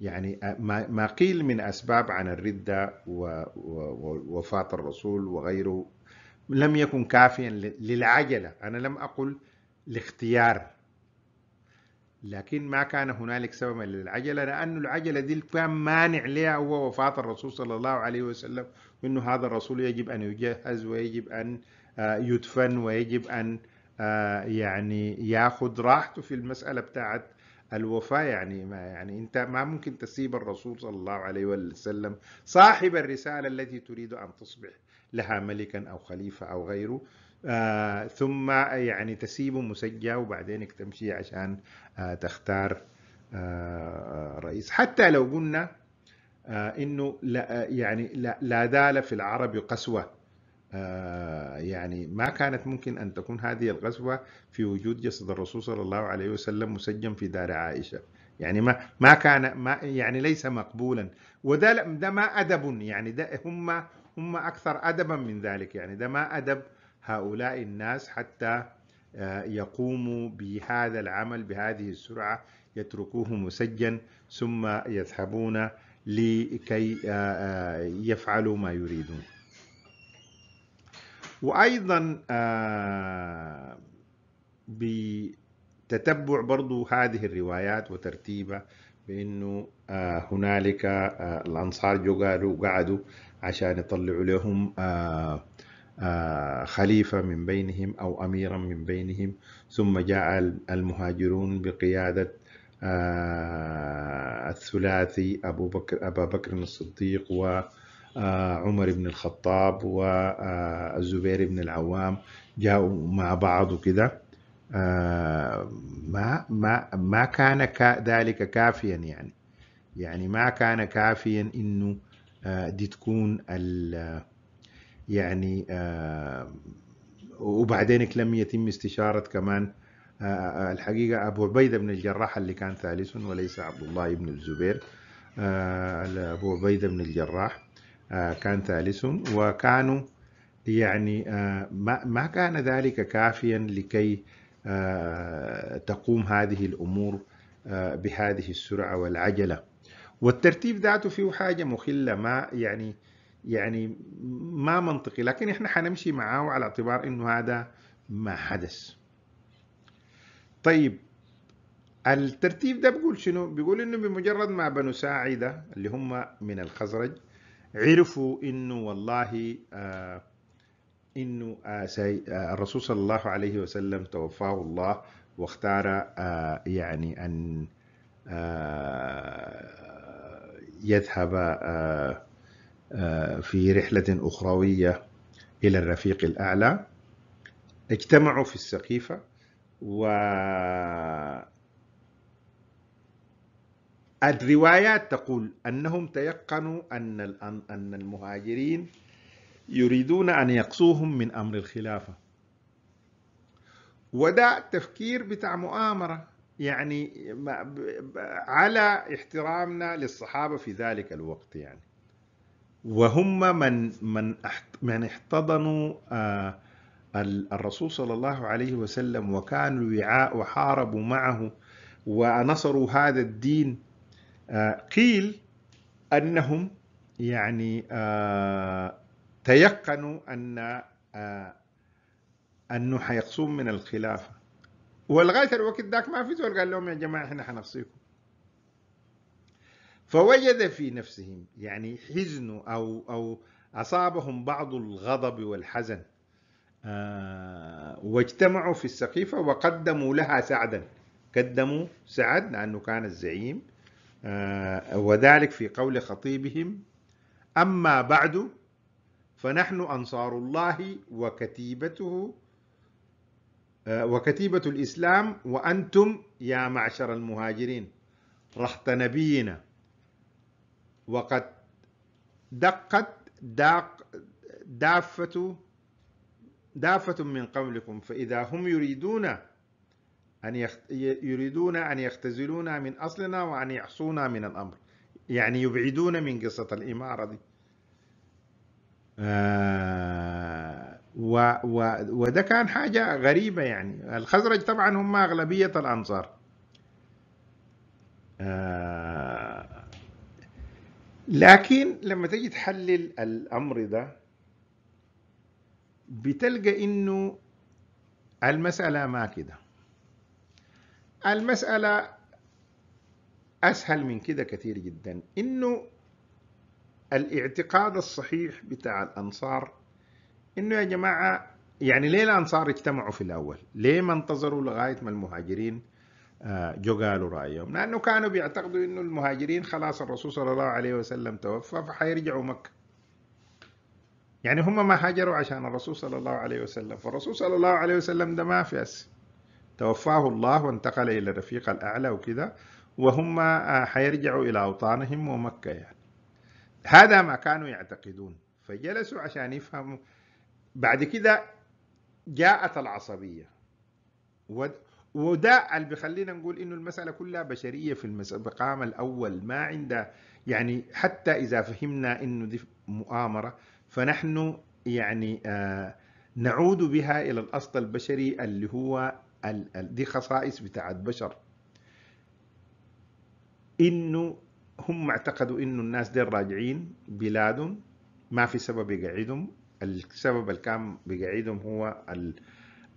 يعني ما قيل من أسباب عن الردة ووفاة الرسول وغيره لم يكن كافيا للعجلة أنا لم أقل لاختيار لكن ما كان هنالك سببا للعجلة لأن العجلة دي كان مانع لها هو وفاة الرسول صلى الله عليه وسلم وأنه هذا الرسول يجب أن يجهز ويجب أن آه، يدفن ويجب أن آه، يعني ياخذ راحته في المسألة بتاعت الوفاة يعني ما يعني أنت ما ممكن تسيب الرسول صلى الله عليه وسلم صاحب الرسالة التي تريد أن تصبح لها ملكا أو خليفة أو غيره آه ثم يعني تسيبه مسجى وبعدين تمشي عشان آه تختار آه،, آه رئيس حتى لو قلنا آه انه لا آه، يعني لا, لا دال في العرب قسوه آه، يعني ما كانت ممكن أن تكون هذه الغزوة في وجود جسد الرسول صلى الله عليه وسلم مسجم في دار عائشة يعني ما ما كان ما يعني ليس مقبولا وده ده ما أدب يعني ده هم هم أكثر أدبا من ذلك يعني ده ما أدب هؤلاء الناس حتى آه، يقوموا بهذا العمل بهذه السرعة يتركوه مسجن ثم يذهبون لكي آه، يفعلوا ما يريدون وايضا آه، بتتبع برضو هذه الروايات وترتيبها بانه آه، هنالك آه، الانصار جو قالوا قعدوا عشان يطلعوا لهم خليفة من بينهم أو أميرا من بينهم ثم جاء المهاجرون بقيادة الثلاثي أبو بكر أبا بكر الصديق و آه، عمر بن الخطاب والزبير آه، بن العوام جاءوا مع بعض وكده آه، ما ما ما كان ذلك كافيا يعني يعني ما كان كافيا انه دي تكون ال يعني وبعدين لم يتم استشاره كمان الحقيقه ابو عبيده بن الجراح اللي كان ثالث وليس عبد الله بن الزبير ابو عبيده بن الجراح آه، كان ثالثهم وكانوا يعني آه، ما كان ذلك كافيا لكي آه، تقوم هذه الأمور بهذه السرعة والعجلة والترتيب ذاته فيه حاجة مخلة ما يعني يعني ما منطقي لكن احنا حنمشي معاه على اعتبار انه هذا ما حدث طيب الترتيب ده بيقول شنو بيقول انه بمجرد ما بنو ساعدة اللي هم من الخزرج عرفوا انه والله آه، انه آه، آه، الرسول صلى الله عليه وسلم توفاه الله واختار يعني ان يذهب في رحلة أخروية إلى الرفيق الأعلى اجتمعوا في السقيفة و الروايات تقول أنهم تيقنوا أن أن المهاجرين يريدون أن يقصوهم من أمر الخلافة وده تفكير بتاع مؤامرة يعني على احترامنا للصحابة في ذلك الوقت يعني وهم من من من احتضنوا آه، الرسول صلى الله عليه وسلم وكانوا وعاء وحاربوا معه ونصروا هذا الدين آه، قيل أنهم يعني آه، تيقنوا أن آه، أنه حيقصون من الخلافة ولغاية الوقت ذاك ما في زول قال لهم يا جماعة احنا حنقصيكم فوجد في نفسهم يعني حزن أو أو أصابهم بعض الغضب والحزن واجتمعوا في السقيفة وقدموا لها سعدا قدموا سعد لأنه كان الزعيم آه، وذلك في قول خطيبهم أما بعد فنحن أنصار الله وكتيبته آه، وكتيبة الإسلام وأنتم يا معشر المهاجرين رحت نبينا وقد دقت داق دافة دافة من قبلكم فإذا هم يريدون أن يخت... يريدون أن يختزلونا من أصلنا وأن يحصونا من الأمر يعني يبعدون من قصة الإمارة دي آه و و وده كان حاجة غريبة يعني الخزرج طبعا هم أغلبية الأنصار آه لكن لما تجي تحلل الأمر ده بتلقى إنه المسألة ما كده المسألة أسهل من كده كثير جدا إنه الاعتقاد الصحيح بتاع الأنصار إنه يا جماعة يعني ليه الأنصار اجتمعوا في الأول؟ ليه ما انتظروا لغاية ما المهاجرين آه، جو قالوا رأيهم؟ لأنه كانوا بيعتقدوا إنه المهاجرين خلاص الرسول صلى الله عليه وسلم توفى فحيرجعوا مكة. يعني هم ما هاجروا عشان الرسول صلى الله عليه وسلم، فالرسول صلى الله عليه وسلم ده ما في أسه. توفاه الله وانتقل إلى الرفيق الأعلى وكذا وهم آه، حيرجعوا إلى أوطانهم ومكة يعني هذا ما كانوا يعتقدون فجلسوا عشان يفهموا بعد كذا جاءت العصبية وده اللي بيخلينا نقول انه المساله كلها بشريه في المقام الاول ما عنده يعني حتى اذا فهمنا انه دي مؤامره فنحن يعني آه نعود بها الى الاصل البشري اللي هو دي خصائص بتاعت بشر انه هم اعتقدوا انه الناس دي راجعين بلادهم ما في سبب يقعدهم السبب اللي كان بيقعدهم هو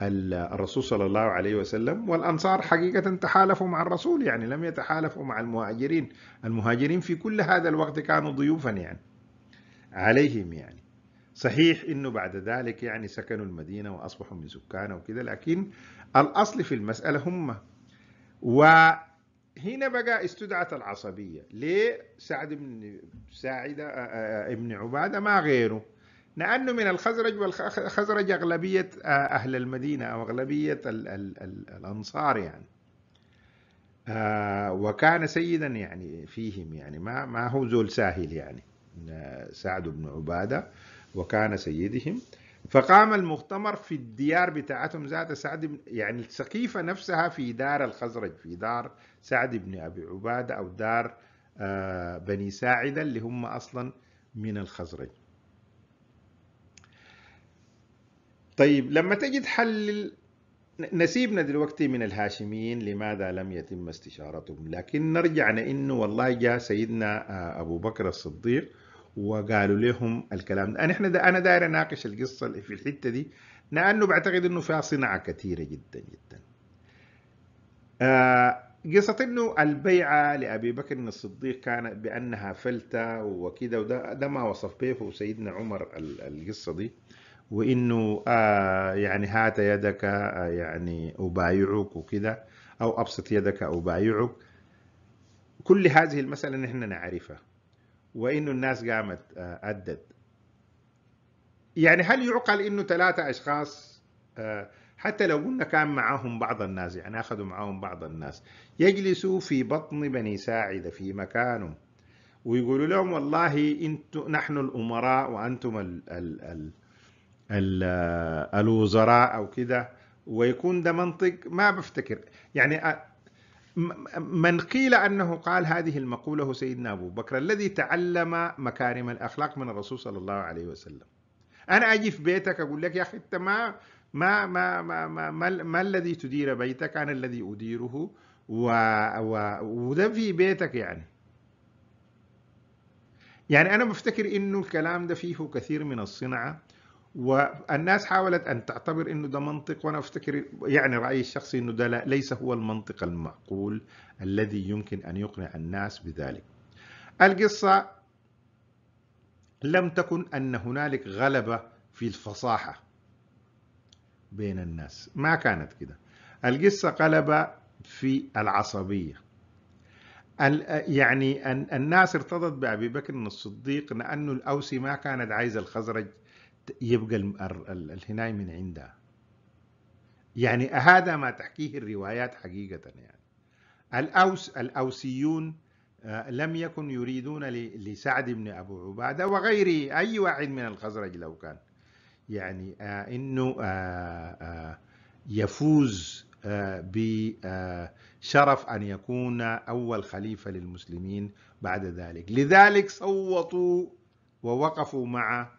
الرسول صلى الله عليه وسلم والأنصار حقيقة تحالفوا مع الرسول يعني لم يتحالفوا مع المهاجرين المهاجرين في كل هذا الوقت كانوا ضيوفا يعني عليهم يعني صحيح انه بعد ذلك يعني سكنوا المدينه واصبحوا من سكانها وكذا لكن الاصل في المساله هم وهنا بقى استدعت العصبيه ليه سعد بن ساعده آه، آه، آه، ابن عباده ما غيره لانه من الخزرج والخزرج اغلبيه اهل المدينه او اغلبيه الـ الـ الـ الانصار يعني وكان سيدا يعني فيهم يعني ما ما هو زول ساهل يعني سعد بن عباده وكان سيدهم فقام المؤتمر في الديار بتاعتهم ذات سعد بن يعني السقيفة نفسها في دار الخزرج في دار سعد بن أبي عبادة أو دار آه، بني ساعدة اللي هم أصلا من الخزرج طيب لما تجد حل نسيبنا دلوقتي من الهاشميين لماذا لم يتم استشارتهم لكن نرجع لأنه والله جاء سيدنا آه، أبو بكر الصديق وقالوا لهم الكلام ده. أنا إحنا أنا داير أناقش القصة اللي في الحتة دي لأنه بعتقد إنه فيها صناعة كثيرة جدا جدا. آه قصة إنه البيعة لأبي بكر الصديق كانت بأنها فلتة وكده وده ده ما وصف به سيدنا عمر القصة دي. وانه آه يعني هات يدك آه يعني ابايعك وكذا او ابسط يدك ابايعك كل هذه المساله نحن نعرفها وانه الناس قامت ادت آه، يعني هل يعقل انه ثلاثه اشخاص آه، حتى لو قلنا كان معاهم بعض الناس يعني اخذوا معاهم بعض الناس يجلسوا في بطن بني ساعده في مكانهم ويقولوا لهم والله انتم نحن الامراء وانتم الـ الـ الـ الـ آه، الوزراء او كده ويكون ده منطق ما بفتكر يعني من قيل أنه قال هذه المقولة هو سيدنا أبو بكر الذي تعلم مكارم الأخلاق من الرسول صلى الله عليه وسلم أنا أجي في بيتك أقول لك يا أخي أنت ما ما ما ما ما, ما, ما الذي تدير بيتك أنا الذي أديره و و وده في بيتك يعني يعني أنا بفتكر إنه الكلام ده فيه كثير من الصنعة والناس حاولت أن تعتبر أنه ده منطق وأنا أفتكر يعني رأيي الشخصي أنه ده لا ليس هو المنطق المعقول الذي يمكن أن يقنع الناس بذلك القصة لم تكن أن هنالك غلبة في الفصاحة بين الناس ما كانت كده القصة غلبه في العصبية يعني الناس ارتضت بأبي بكر الصديق لأنه الأوسي ما كانت عايزة الخزرج يبقى الهناي من عندها يعني هذا ما تحكيه الروايات حقيقة يعني الأوس الأوسيون آه، لم يكن يريدون لسعد بن أبو عبادة وغيره أي واحد من الخزرج لو كان يعني آه، أنه آه، يفوز بشرف أن يكون أول خليفة للمسلمين بعد ذلك لذلك صوتوا ووقفوا مع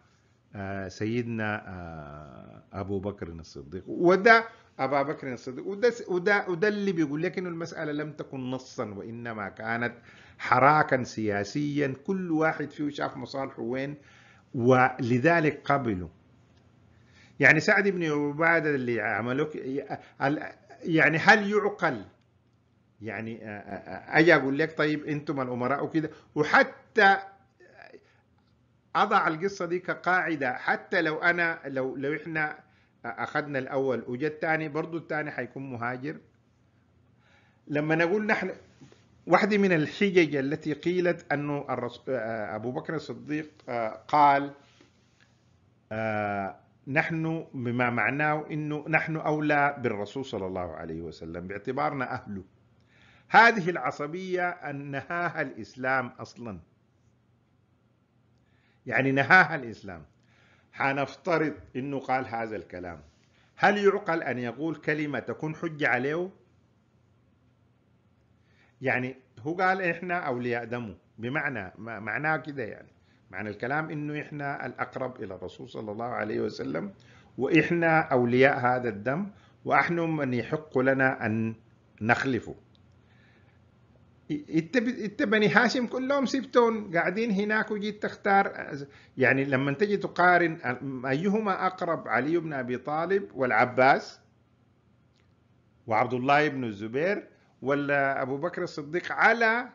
آه، سيدنا آه، ابو بكر الصديق وده ابا بكر الصديق وده وده وده اللي بيقول لك انه المساله لم تكن نصا وانما كانت حراكا سياسيا كل واحد فيه شاف مصالحه وين ولذلك قبلوا يعني سعد بن عباده اللي عملوك يعني هل يعقل يعني اجي آه، اقول لك طيب انتم الامراء وكذا وحتى اضع القصه دي كقاعده حتى لو انا لو لو احنا اخذنا الاول وجا الثاني برضه الثاني حيكون مهاجر لما نقول نحن واحده من الحجج التي قيلت انه ابو بكر الصديق آه، قال آه، نحن بما معناه انه نحن اولى بالرسول صلى الله عليه وسلم باعتبارنا اهله هذه العصبيه انهاها الاسلام اصلا يعني نهاها الإسلام حنفترض أنه قال هذا الكلام هل يعقل أن يقول كلمة تكون حجة عليه؟ يعني هو قال إحنا أولياء دمه بمعنى معناه كده يعني معنى الكلام إنه إحنا الأقرب إلى الرسول صلى الله عليه وسلم وإحنا أولياء هذا الدم وأحنا من يحق لنا أن نخلفه انت بني هاشم كلهم سبتون قاعدين هناك وجيت تختار يعني لما تجي تقارن ايهما اقرب علي بن ابي طالب والعباس وعبد الله بن الزبير ولا ابو بكر الصديق على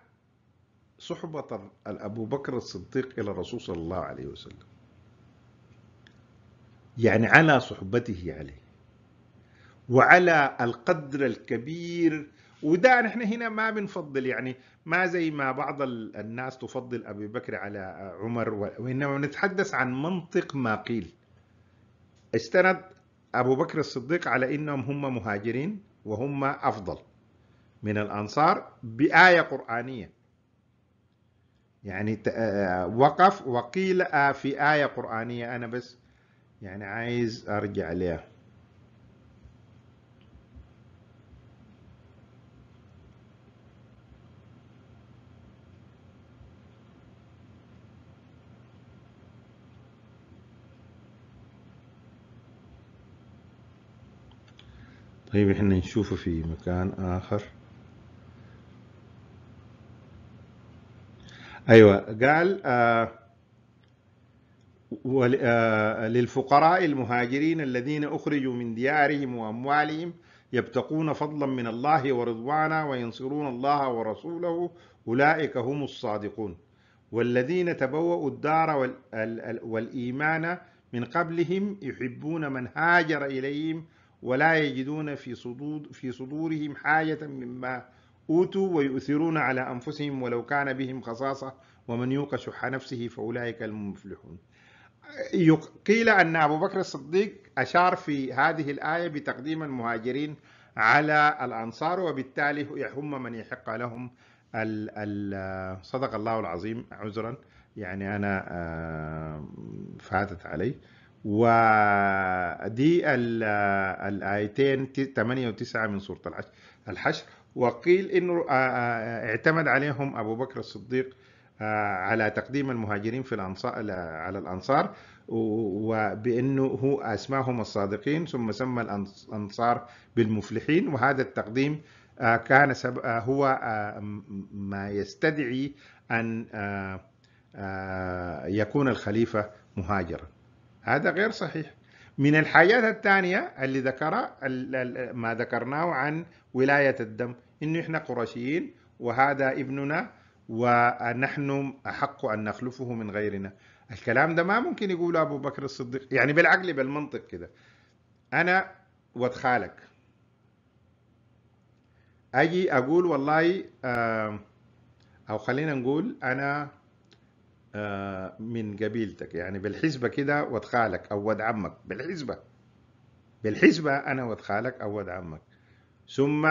صحبة ابو بكر الصديق الى الرسول صلى الله عليه وسلم يعني على صحبته عليه وعلى القدر الكبير وده نحن هنا ما بنفضل يعني ما زي ما بعض الناس تفضل ابي بكر على عمر وانما نتحدث عن منطق ما قيل استند ابو بكر الصديق على انهم هم مهاجرين وهم افضل من الانصار بايه قرانيه يعني آه، وقف وقيل آه، في ايه قرانيه انا بس يعني عايز ارجع لها طيب احنا نشوفه في مكان آخر أيوة قال آه, آه، للفقراء المهاجرين الذين أخرجوا من ديارهم وأموالهم يبتقون فضلا من الله ورضوانا وينصرون الله ورسوله أولئك هم الصادقون والذين تبوأوا الدار والإيمان من قبلهم يحبون من هاجر إليهم ولا يجدون في صدود في صدورهم حاجة مما أوتوا ويؤثرون على أنفسهم ولو كان بهم خصاصة ومن يوق شح نفسه فأولئك المفلحون قيل أن أبو بكر الصديق أشار في هذه الآية بتقديم المهاجرين على الأنصار وبالتالي يحم من يحق لهم صدق الله العظيم عذرا يعني أنا آه، فاتت علي ودي الآيتين 8 و9 من سورة الحشر الحشر وقيل انه آه، آه، اعتمد عليهم ابو بكر الصديق آه، على تقديم المهاجرين في الانصار على الانصار وبانه هو اسماهم الصادقين ثم سمى الانصار بالمفلحين وهذا التقديم كان هو ما يستدعي ان يكون الخليفه مهاجرا هذا غير صحيح من الحاجات الثانية اللي ذكرها ما ذكرناه عن ولاية الدم إنه إحنا قرشيين وهذا ابننا ونحن أحق أن نخلفه من غيرنا الكلام ده ما ممكن يقوله أبو بكر الصديق يعني بالعقل بالمنطق كده أنا ود خالك أجي أقول والله أو خلينا نقول أنا آه، من قبيلتك يعني بالحسبة كده ود خالك أو ود عمك بالحسبة بالحسبة أنا ود خالك أو ود عمك ثم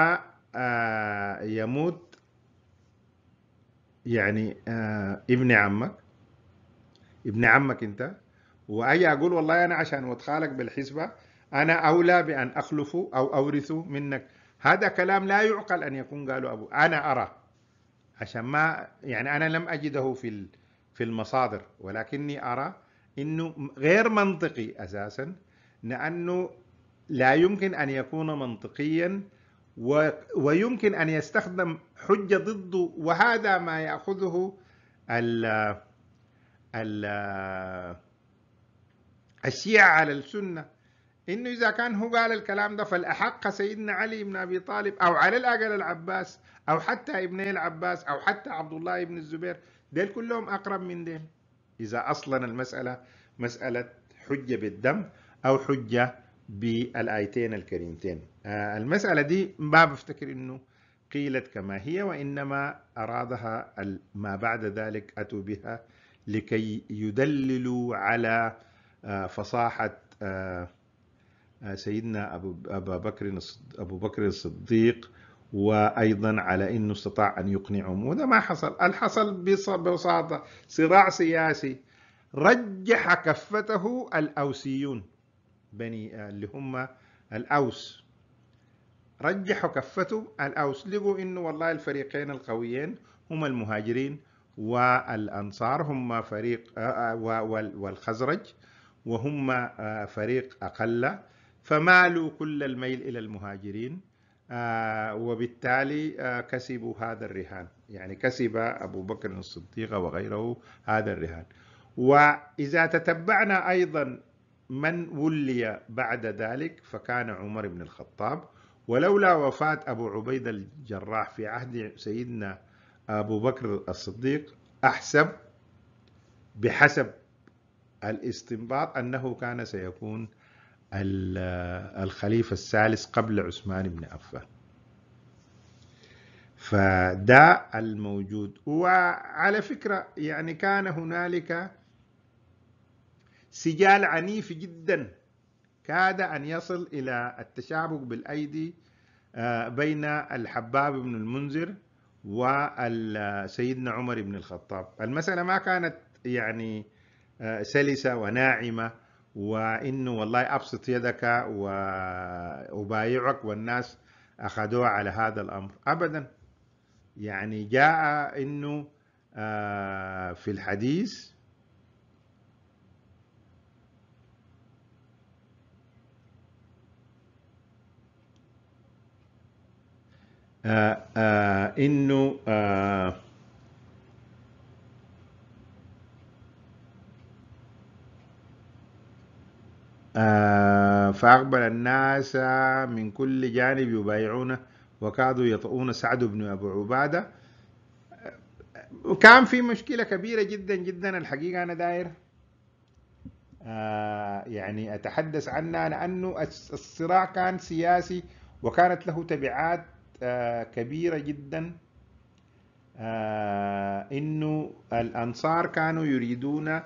آه، يموت يعني آه، ابن عمك ابن عمك أنت وأجي أقول والله أنا عشان ود خالك بالحسبة أنا أولى بأن أخلفه أو أورثه منك هذا كلام لا يعقل أن يكون قاله أبو أنا أرى عشان ما يعني أنا لم أجده في في المصادر ولكني أرى أنه غير منطقي أساسا لأنه لا يمكن أن يكون منطقيا ويمكن أن يستخدم حجة ضده وهذا ما يأخذه الـ الـ الشيعة على السنة إنه إذا كان هو قال الكلام ده فالأحق سيدنا علي بن أبي طالب أو على الأقل العباس أو حتى ابني العباس أو حتى عبد الله بن الزبير ديل كلهم أقرب من ديل إذا أصلا المسألة مسألة حجة بالدم أو حجة بالآيتين الكريمتين آه، المسألة دي ما بفتكر إنه قيلت كما هي وإنما أرادها ما بعد ذلك أتوا بها لكي يدللوا على آه، فصاحة آه، سيدنا أبو بكر أبو بكر الصديق وايضا على انه استطاع ان يقنعهم وده ما حصل الحصل ببساطه صراع سياسي رجح كفته الاوسيون بني اللي هم الاوس رجحوا كفته الاوس لقوا انه والله الفريقين القويين هم المهاجرين والانصار هم فريق آه، آه، والخزرج وهم آه، فريق اقل فمالوا كل الميل الى المهاجرين آه، وبالتالي آه، كسبوا هذا الرهان يعني كسب أبو بكر الصديق وغيره هذا الرهان وإذا تتبعنا أيضا من ولي بعد ذلك فكان عمر بن الخطاب ولولا وفاة أبو عبيد الجراح في عهد سيدنا أبو بكر الصديق أحسب بحسب الاستنباط أنه كان سيكون الخليفة الثالث قبل عثمان بن عفان فده الموجود وعلى فكرة يعني كان هنالك سجال عنيف جدا كاد أن يصل إلى التشابك بالأيدي آه، بين الحباب بن المنذر وسيدنا عمر بن الخطاب المسألة ما كانت يعني آه، سلسة وناعمة وانه والله ابسط يدك وابايعك والناس اخذوه على هذا الامر ابدا يعني جاء انه آه، في الحديث آه، آه، انه آه، فأقبل الناس من كل جانب يبايعونه وكادوا يطؤون سعد بن أبو عبادة وكان في مشكلة كبيرة جدا جدا الحقيقة أنا داير آه، يعني أتحدث عنها لأنه الصراع كان سياسي وكانت له تبعات آه، كبيرة جدا إنه الأنصار كانوا يريدون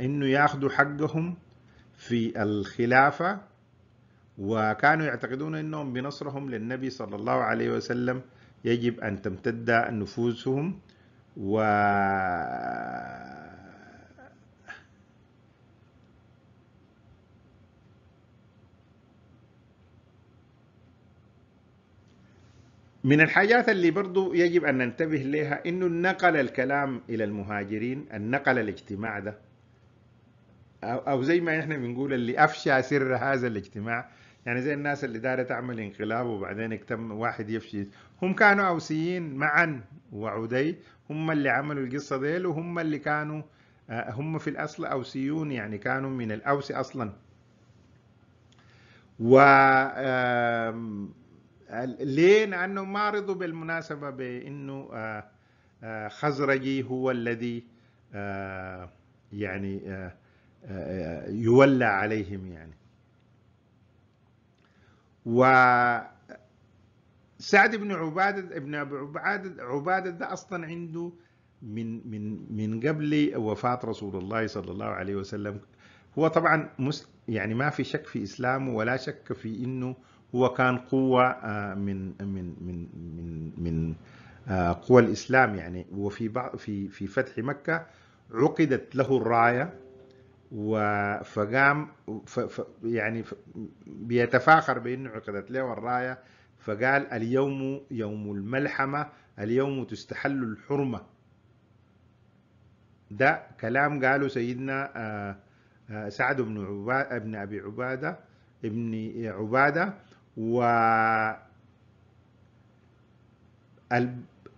إنه ياخذوا حقهم في الخلافة وكانوا يعتقدون أنهم بنصرهم للنبي صلى الله عليه وسلم يجب أن تمتد نفوسهم و من الحاجات اللي برضو يجب أن ننتبه لها إنه نقل الكلام إلى المهاجرين النقل الاجتماع ده او زي ما احنا بنقول اللي افشى سر هذا الاجتماع يعني زي الناس اللي دارت تعمل انقلاب وبعدين اكتم واحد يفشي هم كانوا اوسيين معا وعدي هم اللي عملوا القصه ديل وهم اللي كانوا آه، هم في الاصل اوسيون يعني كانوا من الاوس اصلا و ليه؟ لانهم ما رضوا بالمناسبه بانه آه، آه، خزرجي هو الذي يعني يولى عليهم يعني وسعد بن عبادة ابن أبي عبادة عبادة ده أصلا عنده من من من قبل وفاة رسول الله صلى الله عليه وسلم هو طبعا يعني ما في شك في إسلامه ولا شك في إنه هو كان قوة آه، من من من من من آه، قوى الإسلام يعني وفي في في فتح مكة عقدت له الراية فقام يعني بيتفاخر بانه عقدت له الرايه فقال اليوم يوم الملحمه اليوم تستحل الحرمه ده كلام قاله سيدنا آه، آه، سعد بن عبادة ابن ابي عباده ابن عباده و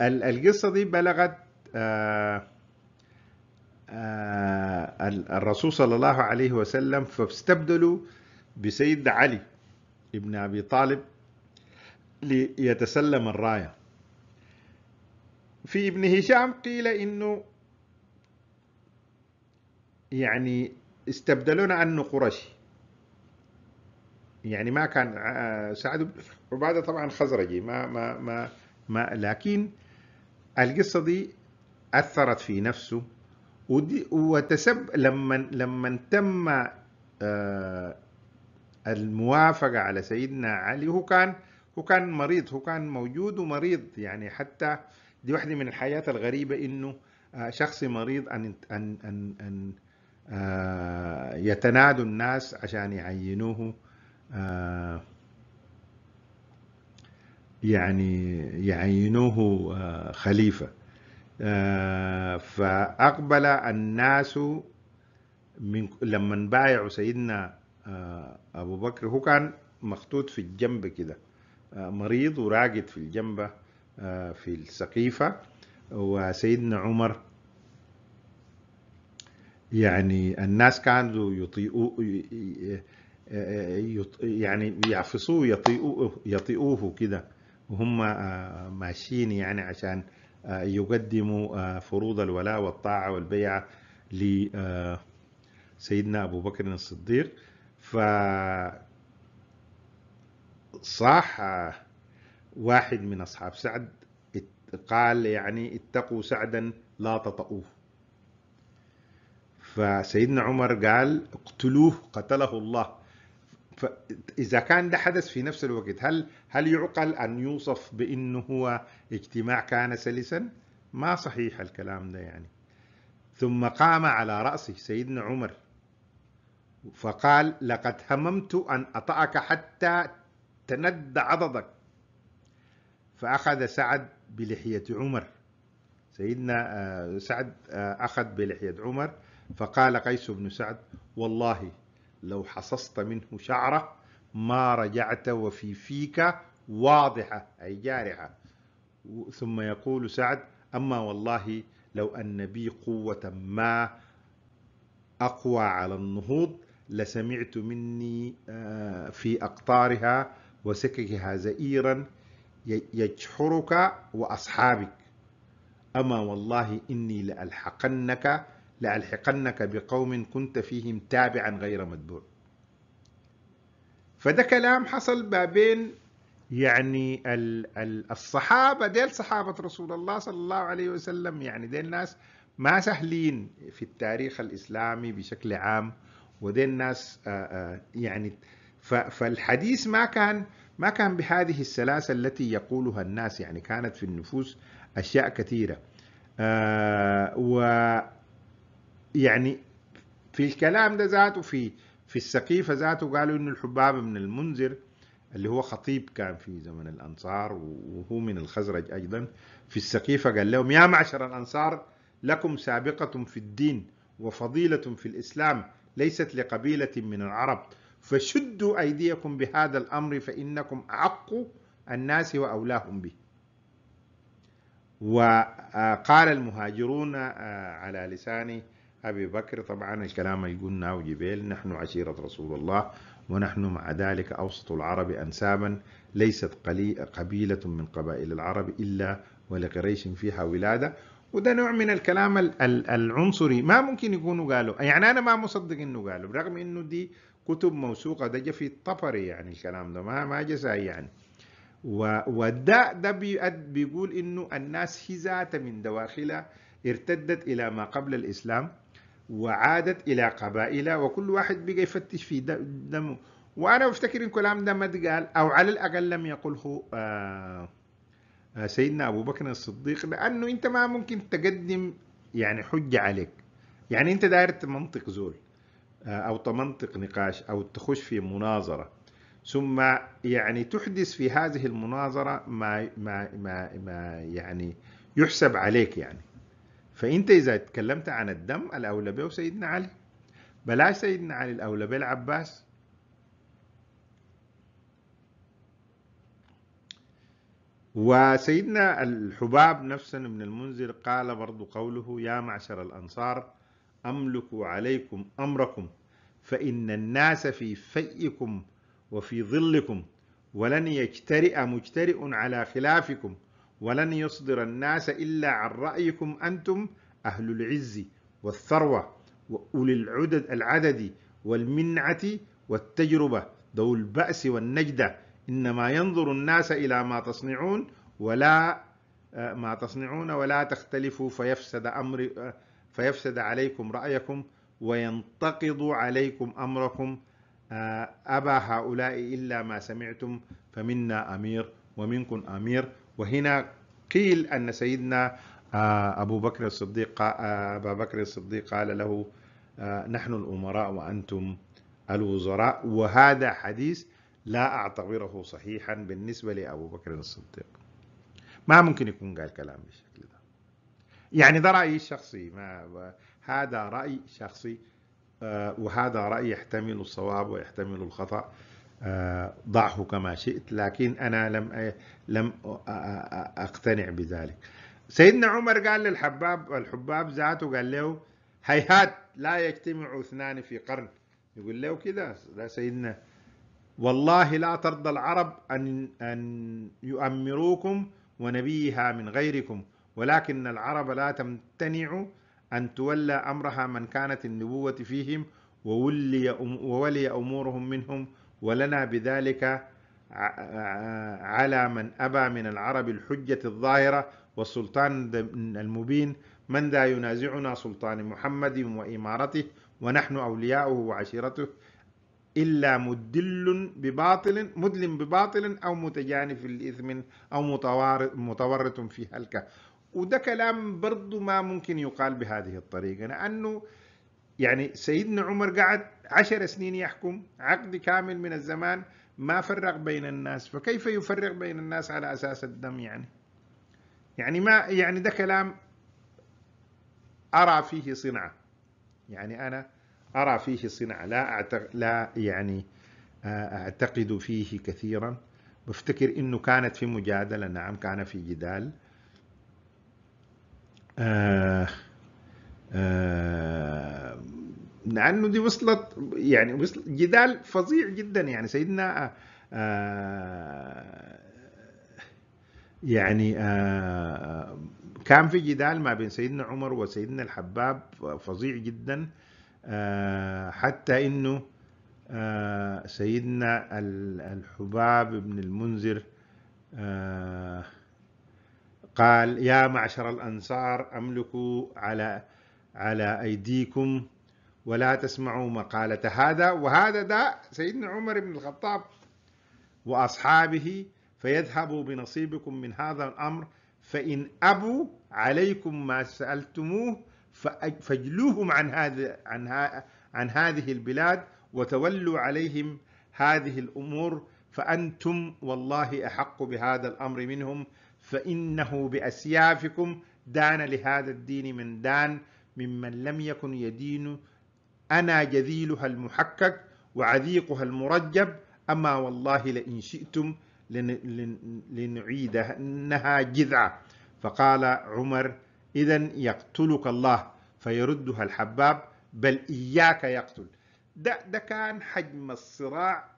القصه دي بلغت آه، آه، الرسول صلى الله عليه وسلم فاستبدلوا بسيد علي ابن أبي طالب ليتسلم الراية في ابن هشام قيل إنه يعني استبدلون عنه قرشي يعني ما كان آه، سعد بن عبادة طبعا خزرجي ما ما ما ما لكن القصة دي أثرت في نفسه ودي وتسب لما لما تم آه، الموافقة على سيدنا علي هو كان هو كان مريض هو كان موجود ومريض يعني حتى دي واحدة من الحياة الغريبة إنه آه، شخص مريض أن أن أن, أن آه، يتنادوا الناس عشان يعينوه يعني يعينوه خليفه آه، فأقبل الناس من لما بايعوا سيدنا آه، أبو بكر هو كان مخطوط في الجنب كده آه، مريض وراقد في الجنب في السقيفة وسيدنا عمر يعني الناس كانوا يطيئوا يعني يعفصوه يطيئوه, يطيئوه كده وهم ماشيين يعني عشان يقدم آه، فروض الولاء والطاعة والبيعة لسيدنا آه، أبو بكر الصديق فصاح واحد من أصحاب سعد قال يعني اتقوا سعدا لا تطؤوه فسيدنا عمر قال اقتلوه قتله الله فإذا كان ده حدث في نفس الوقت هل هل يعقل أن يوصف بأنه هو اجتماع كان سلسا؟ ما صحيح الكلام ده يعني ثم قام على رأسه سيدنا عمر فقال لقد هممت أن أطأك حتى تند عضدك فأخذ سعد بلحية عمر سيدنا آه، سعد آه، أخذ بلحية عمر فقال قيس بن سعد والله لو حصصت منه شعره ما رجعت وفي فيك واضحة أي جارحة ثم يقول سعد أما والله لو أن بي قوة ما أقوى على النهوض لسمعت مني آه، في أقطارها وسككها زئيرا يجحرك وأصحابك أما والله إني لألحقنك لألحقنك بقوم كنت فيهم تابعا غير متبوع فده كلام حصل ما بين يعني الصحابه ديل صحابه رسول الله صلى الله عليه وسلم يعني ديل ناس ما سهلين في التاريخ الاسلامي بشكل عام وديل ناس آه، آه، يعني فالحديث ما كان ما كان بهذه السلاسه التي يقولها الناس يعني كانت في النفوس اشياء كثيره آه، و يعني في الكلام ده ذاته في في السقيفة ذاته قالوا إنه الحباب بن المنذر اللي هو خطيب كان في زمن الأنصار وهو من الخزرج أيضا في السقيفة قال لهم يا معشر الأنصار لكم سابقة في الدين وفضيلة في الإسلام ليست لقبيلة من العرب فشدوا أيديكم بهذا الأمر فإنكم أعق الناس وأولاهم به وقال المهاجرون آه، على لسان أبي بكر طبعا الكلام اللي قلناه جبيل نحن عشيرة رسول الله ونحن مع ذلك أوسط العرب أنسابا ليست قبيلة من قبائل العرب إلا ولقريش فيها ولادة وده نوع من الكلام العنصري ما ممكن يكونوا قالوا يعني أنا ما مصدق إنه قالوا برغم إنه دي كتب موثوقة ده جا في الطبري يعني الكلام ده ما ما جزائي يعني وده ده بيقول إنه الناس هزات من دواخلها ارتدت إلى ما قبل الإسلام وعادت إلى قبائلها وكل واحد بقى يفتش في دمه وأنا أفتكر الكلام ده ما اتقال أو على الأقل لم يقله آه، آه، سيدنا أبو بكر الصديق لأنه أنت ما ممكن تقدم يعني حجة عليك يعني أنت داير تمنطق زول آه، أو تمنطق نقاش أو تخش في مناظرة ثم يعني تحدث في هذه المناظرة ما ما ما, ما يعني يحسب عليك يعني فانت اذا تكلمت عن الدم الاولبيه وسيدنا علي بلاش سيدنا علي الاولبي العباس وسيدنا الحباب نفسا من المنذر قال برضو قوله يا معشر الأنصار أملك عليكم أمركم فإن الناس في فيكم وفي ظلكم ولن يجترئ مجترئ على خلافكم ولن يصدر الناس إلا عن رأيكم أنتم أهل العز والثروة وأولي العدد العدد والمنعة والتجربة ذو البأس والنجدة إنما ينظر الناس إلى ما تصنعون ولا آه، ما تصنعون ولا تختلفوا فيفسد أمر آه، فيفسد عليكم رأيكم وينتقض عليكم أمركم آه، أبا هؤلاء إلا ما سمعتم فمنا أمير ومنكم أمير وهنا قيل أن سيدنا آه، أبو بكر الصديق آه، أبا بكر الصديق قال له آه، نحن الأمراء وأنتم الوزراء وهذا حديث لا أعتبره صحيحا بالنسبة لأبو بكر الصديق ما ممكن يكون قال كلام بالشكل ده يعني ده رأيي الشخصي ما هذا رأي شخصي وهذا رأي يحتمل الصواب ويحتمل الخطأ آه، ضعه كما شئت لكن أنا لم لم أقتنع بذلك سيدنا عمر قال للحباب الحباب ذاته قال له هيهات لا يجتمع اثنان في قرن يقول له كده سيدنا والله لا ترضى العرب أن, أن يؤمروكم ونبيها من غيركم ولكن العرب لا تمتنع أن تولى أمرها من كانت النبوة فيهم وولي, وولي أمورهم منهم ولنا بذلك على من أبى من العرب الحجة الظاهرة والسلطان المبين من ذا ينازعنا سلطان محمد وإمارته ونحن أولياؤه وعشيرته إلا مدل بباطل مدل بباطل أو متجانف الإثم أو متورط في هلكة وده كلام برضو ما ممكن يقال بهذه الطريقة لأنه يعني سيدنا عمر قعد عشر سنين يحكم عقد كامل من الزمان ما فرق بين الناس فكيف يفرق بين الناس على أساس الدم يعني يعني ما يعني ده كلام أرى فيه صنعة يعني أنا أرى فيه صنعة لا أعتقد لا يعني آه، أعتقد فيه كثيرا بفتكر إنه كانت في مجادلة نعم كان في جدال آه، لانه انه دي وصلت يعني وصل جدال فظيع جدا يعني سيدنا آه،, آه يعني آه كان في جدال ما بين سيدنا عمر وسيدنا الحباب فظيع جدا آه، حتى انه آه، سيدنا الحباب بن المنذر قال يا معشر الانصار املكوا على على ايديكم ولا تسمعوا مقالة هذا وهذا داء سيدنا عمر بن الخطاب وأصحابه فيذهبوا بنصيبكم من هذا الأمر فإن أبوا عليكم ما سألتموه فاجلوهم عن هذا عن, ها عن هذه البلاد وتولوا عليهم هذه الأمور فأنتم والله أحق بهذا الأمر منهم فإنه بأسيافكم دان لهذا الدين من دان ممن لم يكن يدين أنا جذيلها المحكك وعذيقها المرجب أما والله لإن شئتم لنعيدنها جذعة فقال عمر إذا يقتلك الله فيردها الحباب بل إياك يقتل ده, ده كان حجم الصراع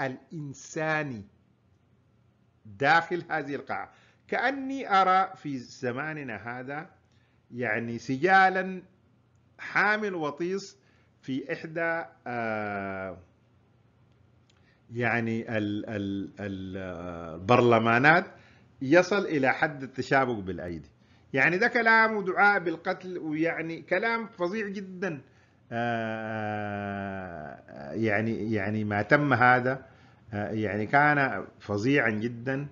الإنساني داخل هذه القاعة كأني أرى في زماننا هذا يعني سجالا حامل وطيس في إحدى آه، يعني البرلمانات آه، يصل إلى حد التشابك بالأيدي يعني ده كلام ودعاء بالقتل ويعني كلام فظيع جدا آه، يعني يعني ما تم هذا يعني كان فظيعا جدا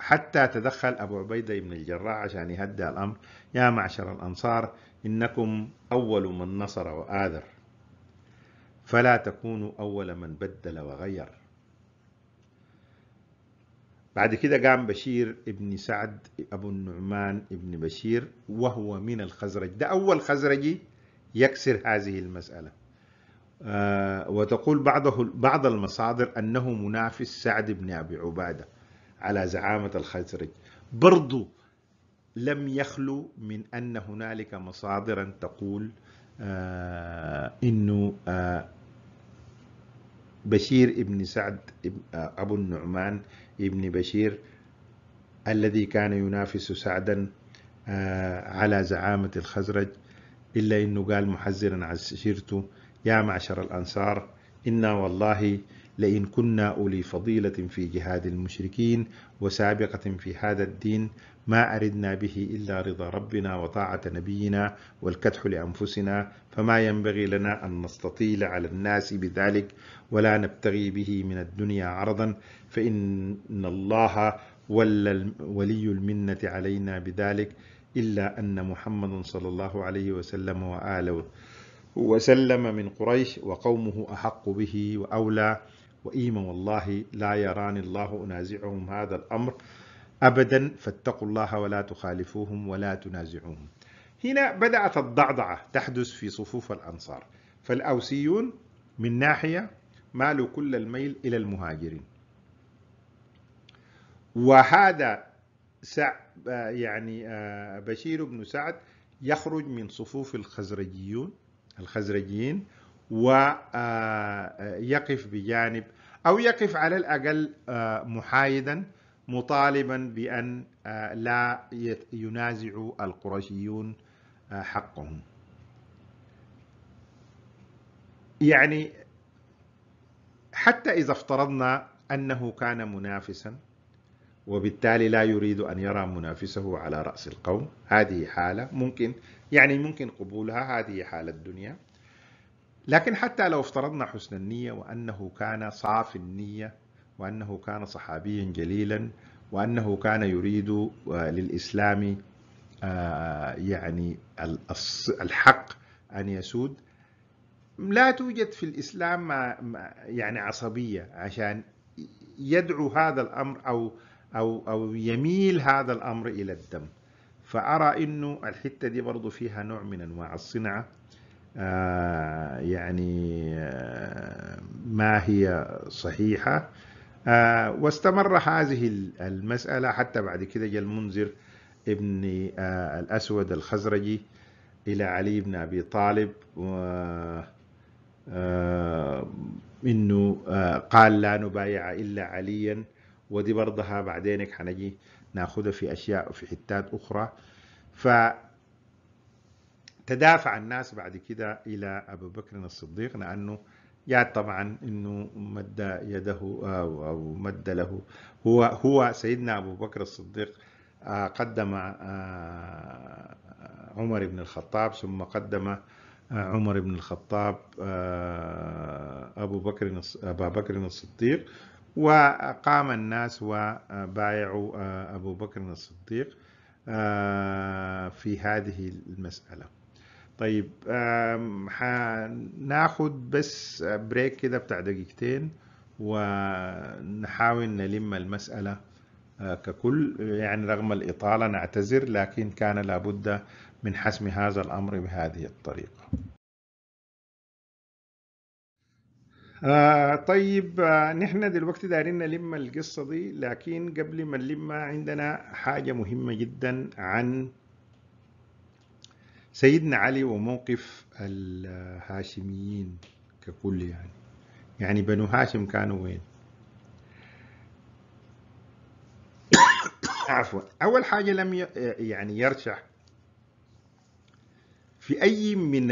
حتى تدخل أبو عبيدة بن الجراح عشان يهدى الأمر يا معشر الأنصار إنكم أول من نصر وآذر فلا تكونوا أول من بدل وغير بعد كده قام بشير ابن سعد أبو النعمان ابن بشير وهو من الخزرج ده أول خزرجي يكسر هذه المسألة آه وتقول بعضه بعض المصادر أنه منافس سعد بن أبي عبادة على زعامة الخزرج برضو لم يخلو من أن هنالك مصادرا تقول آه، أنه آه، بشير ابن سعد آه، أبو النعمان ابن بشير الذي كان ينافس سعدا على زعامة الخزرج إلا أنه قال محذرا عن سيرته يا معشر الأنصار إنا والله لئن كنا أولي فضيلة في جهاد المشركين وسابقة في هذا الدين ما أردنا به إلا رضا ربنا وطاعة نبينا والكدح لأنفسنا فما ينبغي لنا أن نستطيل على الناس بذلك ولا نبتغي به من الدنيا عرضا فإن الله ولي المنة علينا بذلك إلا أن محمد صلى الله عليه وسلم وآله وسلم من قريش وقومه أحق به وأولى وإيما والله لا يراني الله أنازعهم هذا الأمر أبدا فاتقوا الله ولا تخالفوهم ولا تنازعوهم هنا بدأت الضعضعة تحدث في صفوف الأنصار فالأوسيون من ناحية مالوا كل الميل إلى المهاجرين وهذا يعني آه، بشير بن سعد يخرج من صفوف الخزرجيون الخزرجيين ويقف آه، بجانب أو يقف على الأقل آه، محايدا مطالبا بأن آه، لا ينازع القرشيون آه، حقهم يعني حتى إذا افترضنا أنه كان منافسا وبالتالي لا يريد أن يرى منافسه على رأس القوم هذه حالة ممكن يعني ممكن قبولها هذه حالة الدنيا لكن حتى لو افترضنا حسن النية وأنه كان صافي النية وأنه كان صحابيا جليلا وأنه كان يريد آه، للإسلام آه، يعني الحق أن يسود لا توجد في الإسلام يعني عصبية عشان يدعو هذا الأمر أو أو أو يميل هذا الأمر إلى الدم فأرى إنه الحتة دي برضو فيها نوع من أنواع الصنعة آه، يعني آه، ما هي صحيحة آه، واستمر هذه المسألة حتى بعد كده جاء المنذر ابن الأسود الخزرجي إلى علي بن أبي طالب و إنه قال لا نبايع إلا عليا ودي برضها بعدينك حنجي ناخذها في أشياء في حتات أخرى ف تدافع الناس بعد كده الى ابو بكر الصديق لانه ياد طبعا انه مد يده او, أو مد له هو هو سيدنا ابو بكر الصديق آه، قدم آه، عمر بن الخطاب ثم قدم آه، عمر بن الخطاب ابو بكر ابا بكر الصديق وقام الناس وبايعوا ابو بكر الصديق في هذه المساله طيب هناخد بس بريك كده بتاع دقيقتين ونحاول نلم المسألة آه، ككل يعني رغم الإطالة نعتذر لكن كان لابد من حسم هذا الأمر بهذه الطريقة آه طيب آه نحن دلوقتي دارين نلم القصة دي لكن قبل ما نلمها عندنا حاجة مهمة جدا عن سيدنا علي وموقف الهاشميين ككل يعني يعني بنو هاشم كانوا وين عفوا أول حاجة لم يعني يرشح في أي من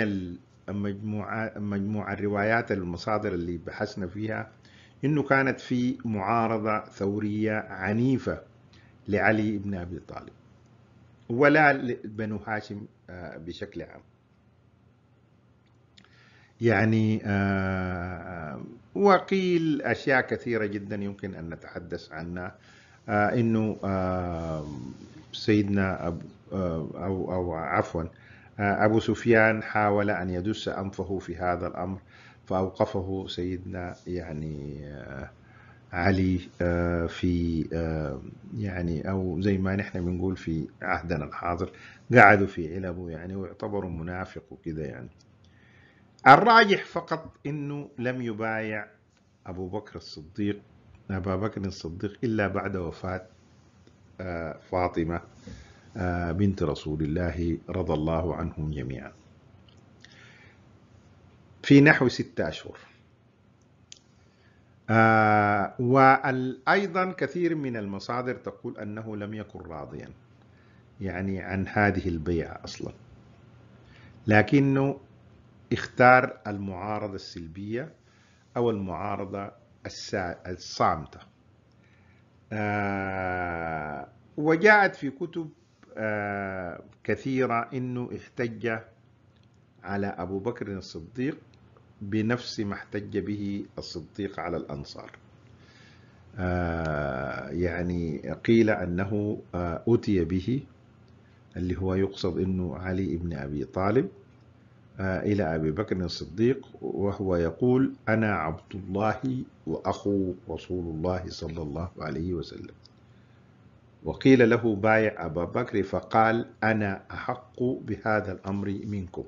المجموعة مجموعة الروايات المصادر اللي بحثنا فيها إنه كانت في معارضة ثورية عنيفة لعلي بن أبي طالب ولا بنو هاشم آه، بشكل عام يعني آه، وقيل أشياء كثيرة جدا يمكن أن نتحدث عنها آه، أنه سيدنا أبو أو, أو عفوا أبو سفيان حاول أن يدس أنفه في هذا الأمر فأوقفه سيدنا يعني علي آه، في آه، يعني أو زي ما نحن بنقول في عهدنا الحاضر قعدوا في علبه يعني ويعتبروا منافق وكذا يعني الراجح فقط أنه لم يبايع أبو بكر الصديق أبا بكر الصديق إلا بعد وفاة آه، فاطمة بنت رسول الله رضى الله عنهم جميعا في نحو ستة أشهر آه، وأيضا كثير من المصادر تقول أنه لم يكن راضيا يعني عن هذه البيعة أصلا لكنه اختار المعارضة السلبية أو المعارضة الصامتة آه، وجاءت في كتب آه، كثيرة أنه احتج على أبو بكر الصديق بنفس ما احتج به الصديق على الأنصار آه، يعني قيل أنه أتي آه، به اللي هو يقصد أنه علي بن أبي طالب آه، إلى أبي بكر الصديق وهو يقول أنا عبد الله وأخو رسول الله صلى الله عليه وسلم وقيل له بايع أبا بكر فقال أنا أحق بهذا الأمر منكم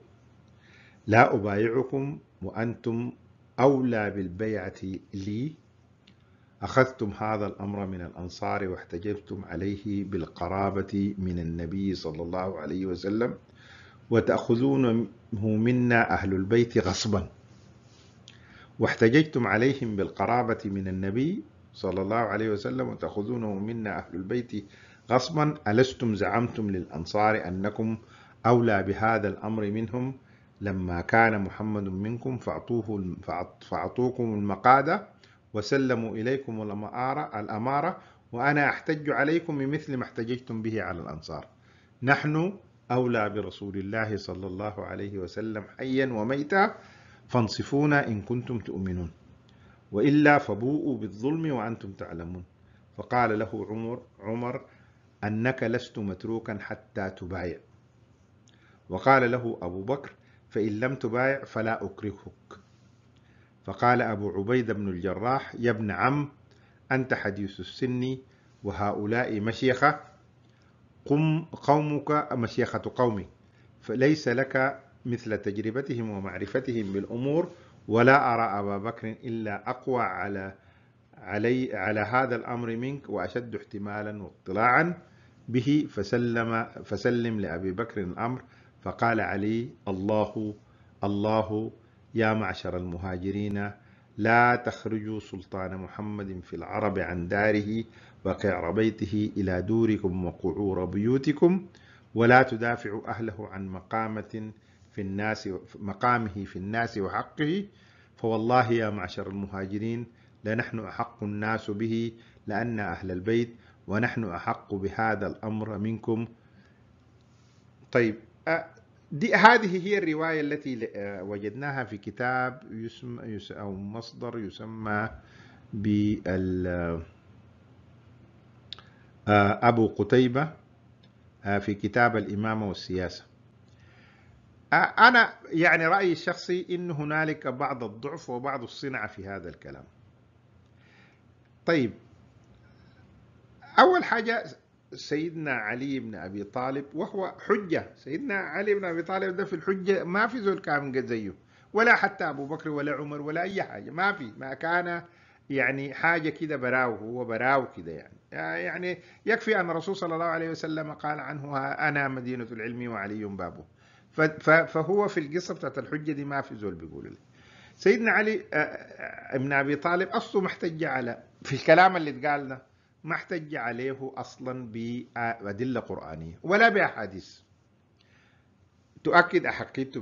لا أبايعكم وأنتم أولى بالبيعة لي أخذتم هذا الأمر من الأنصار واحتجبتم عليه بالقرابة من النبي صلى الله عليه وسلم وتأخذونه منا أهل البيت غصبا واحتججتم عليهم بالقرابة من النبي صلى الله عليه وسلم وتأخذونه منا أهل البيت غصبا ألستم زعمتم للأنصار أنكم أولى بهذا الأمر منهم لما كان محمد منكم فأعطوه فأعطوكم المقادة وسلموا إليكم الأمارة, الأمارة وأنا أحتج عليكم بمثل ما احتججتم به على الأنصار نحن أولى برسول الله صلى الله عليه وسلم حيا وميتا فانصفونا إن كنتم تؤمنون وإلا فبوءوا بالظلم وأنتم تعلمون فقال له عمر عمر أنك لست متروكا حتى تبايع وقال له أبو بكر فإن لم تبايع فلا أكرهك فقال أبو عبيدة بن الجراح يا ابن عم أنت حديث السن وهؤلاء مشيخة قم قومك مشيخة قومي فليس لك مثل تجربتهم ومعرفتهم بالأمور ولا أرى أبا بكر إلا أقوى على علي على هذا الأمر منك وأشد احتمالا واطلاعا به فسلم فسلم لأبي بكر الأمر فقال علي الله الله يا معشر المهاجرين لا تخرجوا سلطان محمد في العرب عن داره وقعر بيته إلى دوركم وقعور بيوتكم ولا تدافعوا أهله عن مقامة في الناس مقامه في الناس وحقه فوالله يا معشر المهاجرين لنحن أحق الناس به لأن أهل البيت ونحن أحق بهذا الأمر منكم طيب آه، دي هذه هي الرواية التي آه، وجدناها في كتاب يسمى أو مصدر يسمى بال آه، أبو قتيبة في كتاب الإمامة والسياسة أنا يعني رأيي الشخصي أن هنالك بعض الضعف وبعض الصنعة في هذا الكلام طيب أول حاجة سيدنا علي بن أبي طالب وهو حجة سيدنا علي بن أبي طالب ده في الحجة ما في زول كان قد زيه ولا حتى أبو بكر ولا عمر ولا أي حاجة ما في ما كان يعني حاجة كده براو هو براو كده يعني آه، يعني يكفي أن الرسول صلى الله عليه وسلم قال عنه أنا مدينة العلم وعلي بابه فهو في القصة بتاعت الحجة دي ما في زول بيقول لي سيدنا علي آه، آه، بن أبي طالب أصله محتج على في الكلام اللي اتقال ده ما احتج عليه أصلا بأدلة قرآنية ولا بأحاديث تؤكد أحقيته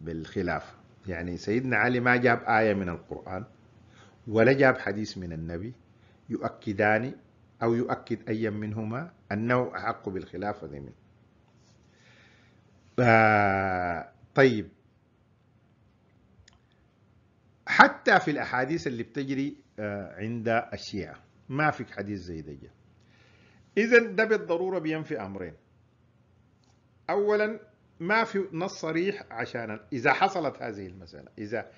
بالخلاف يعني سيدنا علي ما جاب آية من القرآن ولا جاب حديث من النبي يؤكدان أو يؤكد أي منهما أنه أحق بالخلافة منه آه، طيب حتى في الأحاديث اللي بتجري آه، عند الشيعة ما فيك حديث زي ده اذا ده بالضروره بينفي امرين اولا ما في نص صريح عشان اذا حصلت هذه المساله اذا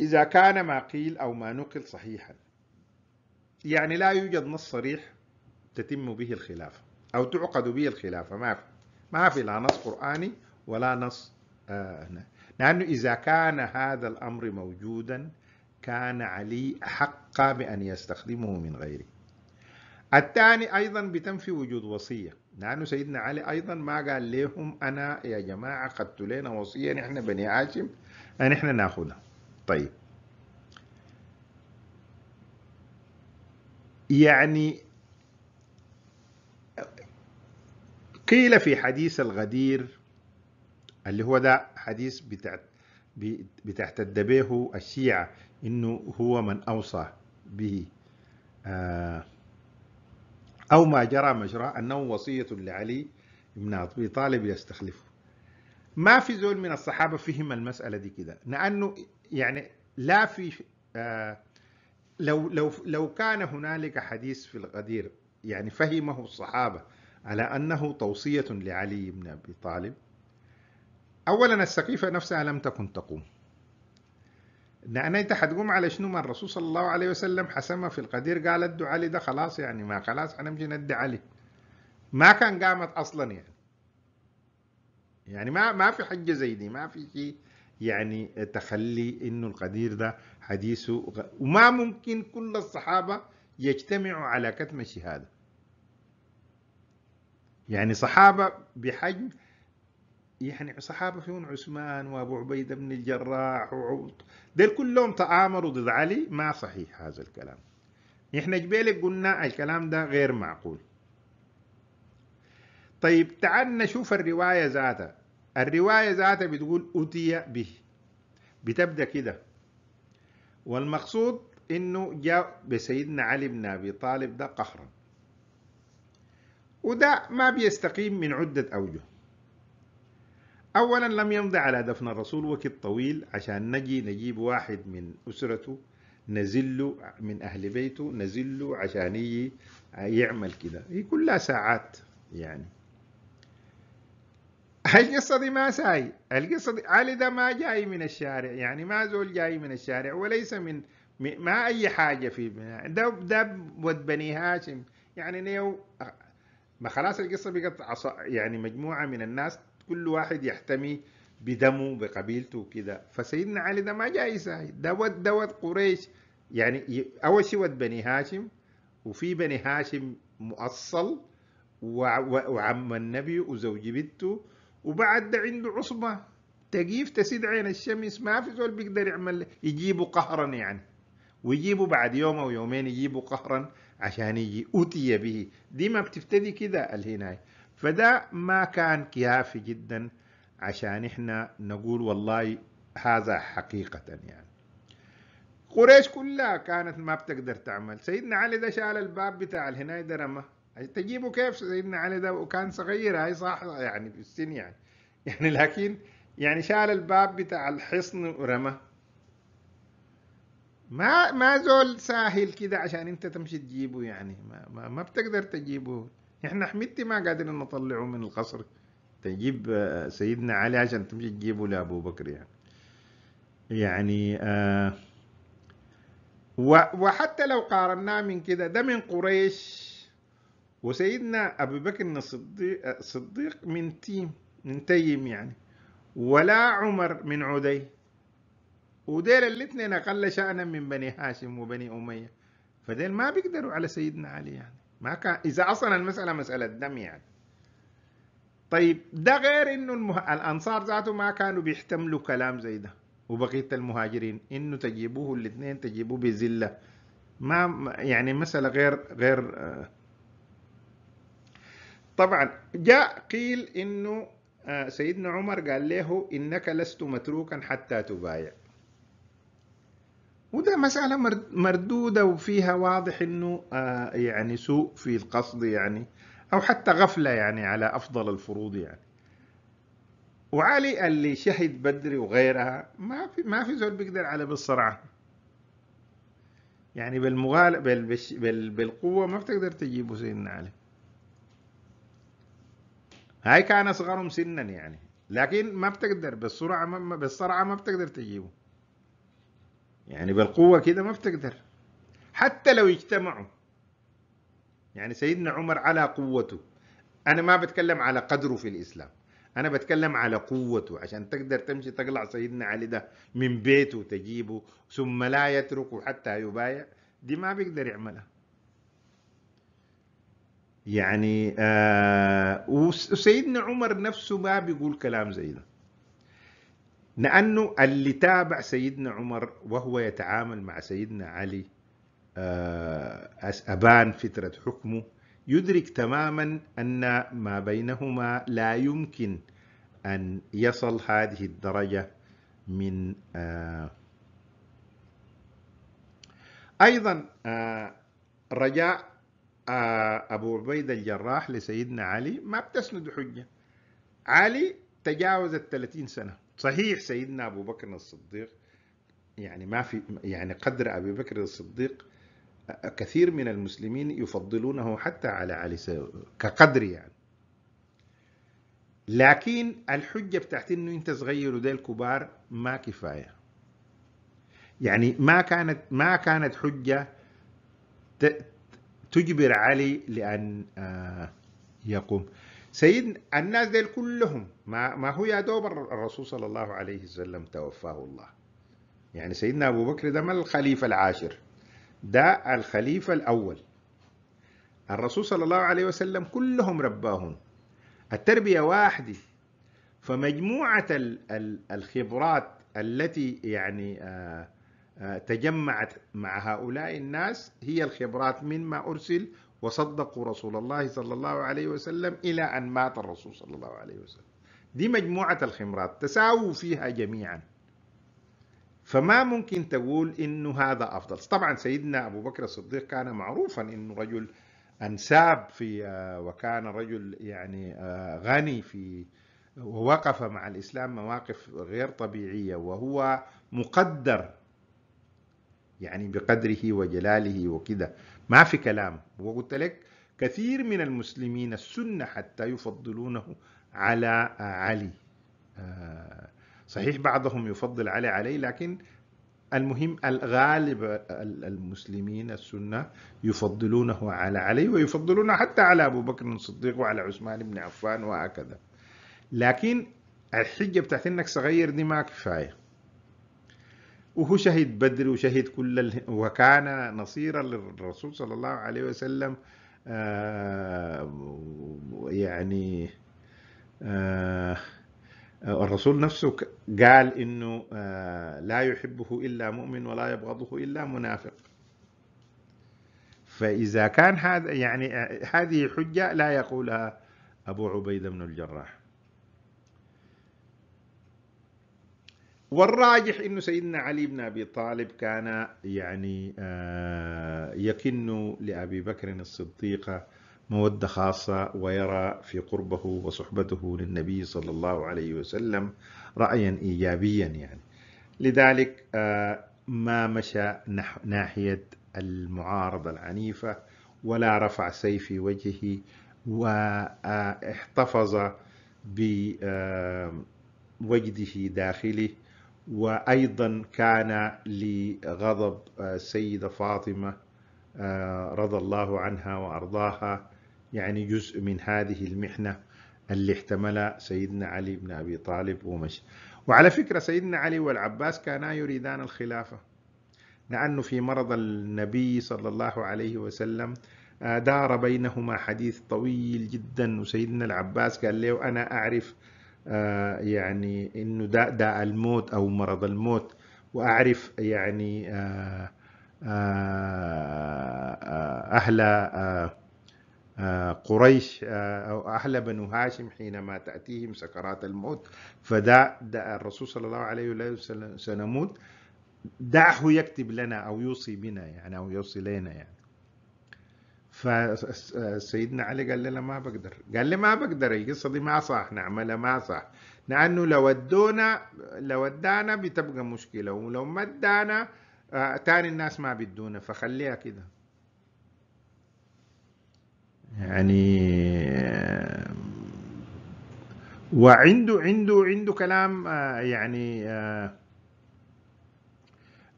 اذا كان ما قيل او ما نقل صحيحا يعني لا يوجد نص صريح تتم به الخلافه او تعقد به الخلافه ما في ما في لا نص قراني ولا نص آه لانه اذا كان هذا الامر موجودا كان علي أحق بأن يستخدمه من غيره الثاني أيضا بتنفي وجود وصية لأنه سيدنا علي أيضا ما قال لهم أنا يا جماعة قد لنا وصية نحن بني هاشم نحن ناخذها طيب يعني قيل في حديث الغدير اللي هو ده حديث بتاع بتحتد به الشيعة انه هو من اوصى به آه، او ما جرى مجرى انه وصيه لعلي بن ابي طالب يستخلفه ما في زول من الصحابه فهم المساله دي كده لانه يعني لا في آه، لو لو لو كان هنالك حديث في الغدير يعني فهمه الصحابه على انه توصيه لعلي بن ابي طالب اولا السقيفه نفسها لم تكن تقوم انت حتقوم على شنو ما الرسول صلى الله عليه وسلم حسمها في القدير قال ادعوا علي ده خلاص يعني ما خلاص حنمشي ندعي علي ما كان قامت اصلا يعني يعني ما ما في حجه زي دي ما في شيء يعني تخلي انه القدير ده حديثه وما ممكن كل الصحابه يجتمعوا على كتم الشهاده يعني صحابه بحجم يعني صحابة فيهم عثمان وأبو عبيدة بن الجراح وعوض ديل كلهم تآمروا ضد علي ما صحيح هذا الكلام إحنا جبالك قلنا الكلام ده غير معقول طيب تعال نشوف الرواية ذاتها الرواية ذاتها بتقول أتي به بتبدأ كده والمقصود إنه جاء بسيدنا علي بن أبي طالب ده قهرا وده ما بيستقيم من عدة أوجه أولا لم يمضي على دفن الرسول وقت طويل عشان نجي نجيب واحد من أسرته نزله من أهل بيته نزله عشان يجي يعمل كده هي كلها ساعات يعني القصة دي ما ساي القصة دي علي ده ما جاي من الشارع يعني ما زول جاي من الشارع وليس من ما أي حاجة في ده ده ود بني هاشم يعني نيو ما خلاص القصة بقت يعني مجموعة من الناس كل واحد يحتمي بدمه بقبيلته وكذا فسيدنا علي ده ما جايزة ده ود ده ود قريش يعني أول شيء ود بني هاشم وفي بني هاشم مؤصل وعم النبي وزوج بنته وبعد ده عنده عصبة تجيف تسيد عين الشمس ما في زول بيقدر يعمل يجيبه قهرا يعني ويجيبوا بعد يوم او يومين يجيبوا قهرا عشان يجي اوتي به دي ما بتبتدي كده الهنايه فده ما كان كافي جدا عشان احنا نقول والله هذا حقيقة يعني قريش كلها كانت ما بتقدر تعمل سيدنا علي ده شال الباب بتاع الهناية درمة رمى تجيبه كيف سيدنا علي ده وكان صغير هاي صح يعني في السن يعني يعني لكن يعني شال الباب بتاع الحصن ورمى ما ما زول ساهل كده عشان انت تمشي تجيبه يعني ما, ما, ما بتقدر تجيبه احنا حميدتي ما قادرين نطلعه من القصر تجيب آه، سيدنا علي عشان تمشي تجيبه لابو بكر يعني يعني آه، وحتى لو قارناه من كده ده من قريش وسيدنا ابي بكر الصديق آه، صديق من تيم من تيم يعني ولا عمر من عدي وديل الاثنين اقل شانا من بني هاشم وبني اميه فديل ما بيقدروا على سيدنا علي يعني ما كان اذا اصلا المساله مساله دم يعني طيب ده غير انه المه... الانصار ذاته ما كانوا بيحتملوا كلام زي ده وبقيه المهاجرين انه تجيبوه الاثنين تجيبوه بذله ما يعني مساله غير غير آه. طبعا جاء قيل انه آه، سيدنا عمر قال له انك لست متروكا حتى تبايع وده مسألة مردودة وفيها واضح أنه آه، يعني سوء في القصد يعني أو حتى غفلة يعني على أفضل الفروض يعني وعلي اللي شهد بدري وغيرها ما في ما في زول بيقدر على بالصرعة يعني بالمغال بال بال بالقوة ما بتقدر تجيبه سيدنا علي هاي كان أصغرهم سنا يعني لكن ما بتقدر بالسرعة ما بالسرعة ما بتقدر تجيبه يعني بالقوة كده ما بتقدر حتى لو اجتمعوا يعني سيدنا عمر على قوته أنا ما بتكلم على قدره في الإسلام أنا بتكلم على قوته عشان تقدر تمشي تقلع سيدنا علي ده من بيته تجيبه ثم لا يتركه حتى يبايع دي ما بيقدر يعملها يعني آه وسيدنا عمر نفسه ما بيقول كلام زي ده لأنه اللي تابع سيدنا عمر وهو يتعامل مع سيدنا علي آه، أبان فترة حكمه يدرك تماما أن ما بينهما لا يمكن أن يصل هذه الدرجة من آه، أيضا آه، رجاء أبو عبيد الجراح لسيدنا علي ما بتسند حجة علي تجاوز الثلاثين سنة صحيح سيدنا أبو بكر الصديق يعني ما في يعني قدر أبي بكر الصديق كثير من المسلمين يفضلونه حتى على علي كقدر يعني لكن الحجة بتاعت انه انت صغير وده الكبار ما كفاية يعني ما كانت ما كانت حجة تجبر علي لأن آه، يقوم سيدنا الناس ديل كلهم ما, ما هو يا دوب الرسول صلى الله عليه وسلم توفاه الله يعني سيدنا أبو بكر ده ما الخليفة العاشر ده الخليفة الأول الرسول صلى الله عليه وسلم كلهم رباهم التربية واحدة فمجموعة الخبرات التي يعني آه، آه، تجمعت مع هؤلاء الناس هي الخبرات مما أرسل وصدقوا رسول الله صلى الله عليه وسلم إلى أن مات الرسول صلى الله عليه وسلم دي مجموعة الخمرات تساووا فيها جميعا فما ممكن تقول إنه هذا أفضل طبعا سيدنا أبو بكر الصديق كان معروفا إنه رجل أنساب في آه، وكان رجل يعني آه، غني في ووقف مع الإسلام مواقف غير طبيعية وهو مقدر يعني بقدره وجلاله وكده ما في كلام وقلت لك كثير من المسلمين السنة حتى يفضلونه على علي آه، صحيح بعضهم يفضل علي علي لكن المهم الغالب المسلمين السنة يفضلونه على علي ويفضلون حتى على أبو بكر الصديق وعلى عثمان بن عفان وهكذا لكن الحجة بتاعت انك صغير دي ما كفاية وهو شهيد بدر وشهيد كل ال... وكان نصيرا للرسول صلى الله عليه وسلم آه يعني آه الرسول نفسه قال انه آه لا يحبه الا مؤمن ولا يبغضه الا منافق فاذا كان هذا يعني آه، هذه حجه لا يقولها ابو عبيده بن الجراح والراجح انه سيدنا علي بن ابي طالب كان يعني آه، يكن لابي بكر الصديق موده خاصه ويرى في قربه وصحبته للنبي صلى الله عليه وسلم رايا ايجابيا يعني لذلك آه، ما مشى ناحيه المعارضه العنيفه ولا رفع سيف في وجهه واحتفظ بوجده آه، داخله وأيضا كان لغضب السيدة آه، فاطمة آه، رضي الله عنها وأرضاها يعني جزء من هذه المحنة اللي احتملها سيدنا علي بن أبي طالب ومشي وعلى فكرة سيدنا علي والعباس كانا يريدان الخلافة لأنه في مرض النبي صلى الله عليه وسلم آه، دار بينهما حديث طويل جدا وسيدنا العباس قال له أنا أعرف آه، يعني انه ده ده الموت او مرض الموت واعرف يعني آه، آه، اهل قريش او اهل بنو هاشم حينما تاتيهم سكرات الموت فدع الرسول صلى الله عليه وسلم سنموت دعه يكتب لنا او يوصي بنا يعني او يوصي لنا يعني فسيدنا علي قال لي لا ما بقدر قال لي ما بقدر القصه دي ما صح نعملها ما صح لانه لو ادونا لو ادانا بتبقى مشكله ولو ما ادانا آه، تاني الناس ما بدونا فخليها كده يعني آه، وعنده عنده عنده كلام آه، يعني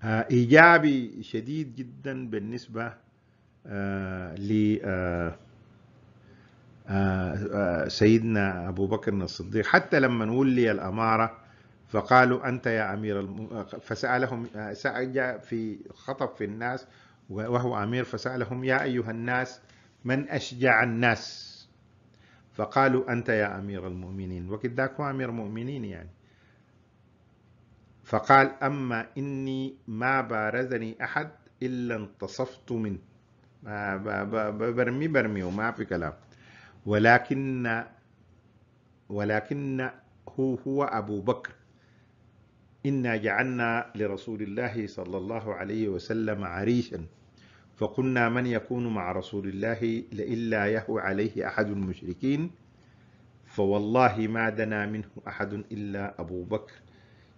ايجابي شديد جدا بالنسبه آه، ل آه، آه، سيدنا أبو بكر الصديق حتى لما ولي الأمارة فقالوا أنت يا أمير الم... فسألهم جاء في خطب في الناس وهو أمير فسألهم يا أيها الناس من أشجع الناس فقالوا أنت يا أمير المؤمنين وقد ذاك هو أمير مؤمنين يعني فقال أما إني ما بارزني أحد إلا انتصفت منه آه، برمي برمي وما في كلام ولكن ولكن هو هو أبو بكر إنا جعلنا لرسول الله صلى الله عليه وسلم عريشا فقلنا من يكون مع رسول الله لئلا يهوى عليه أحد المشركين فوالله ما دنا منه أحد إلا أبو بكر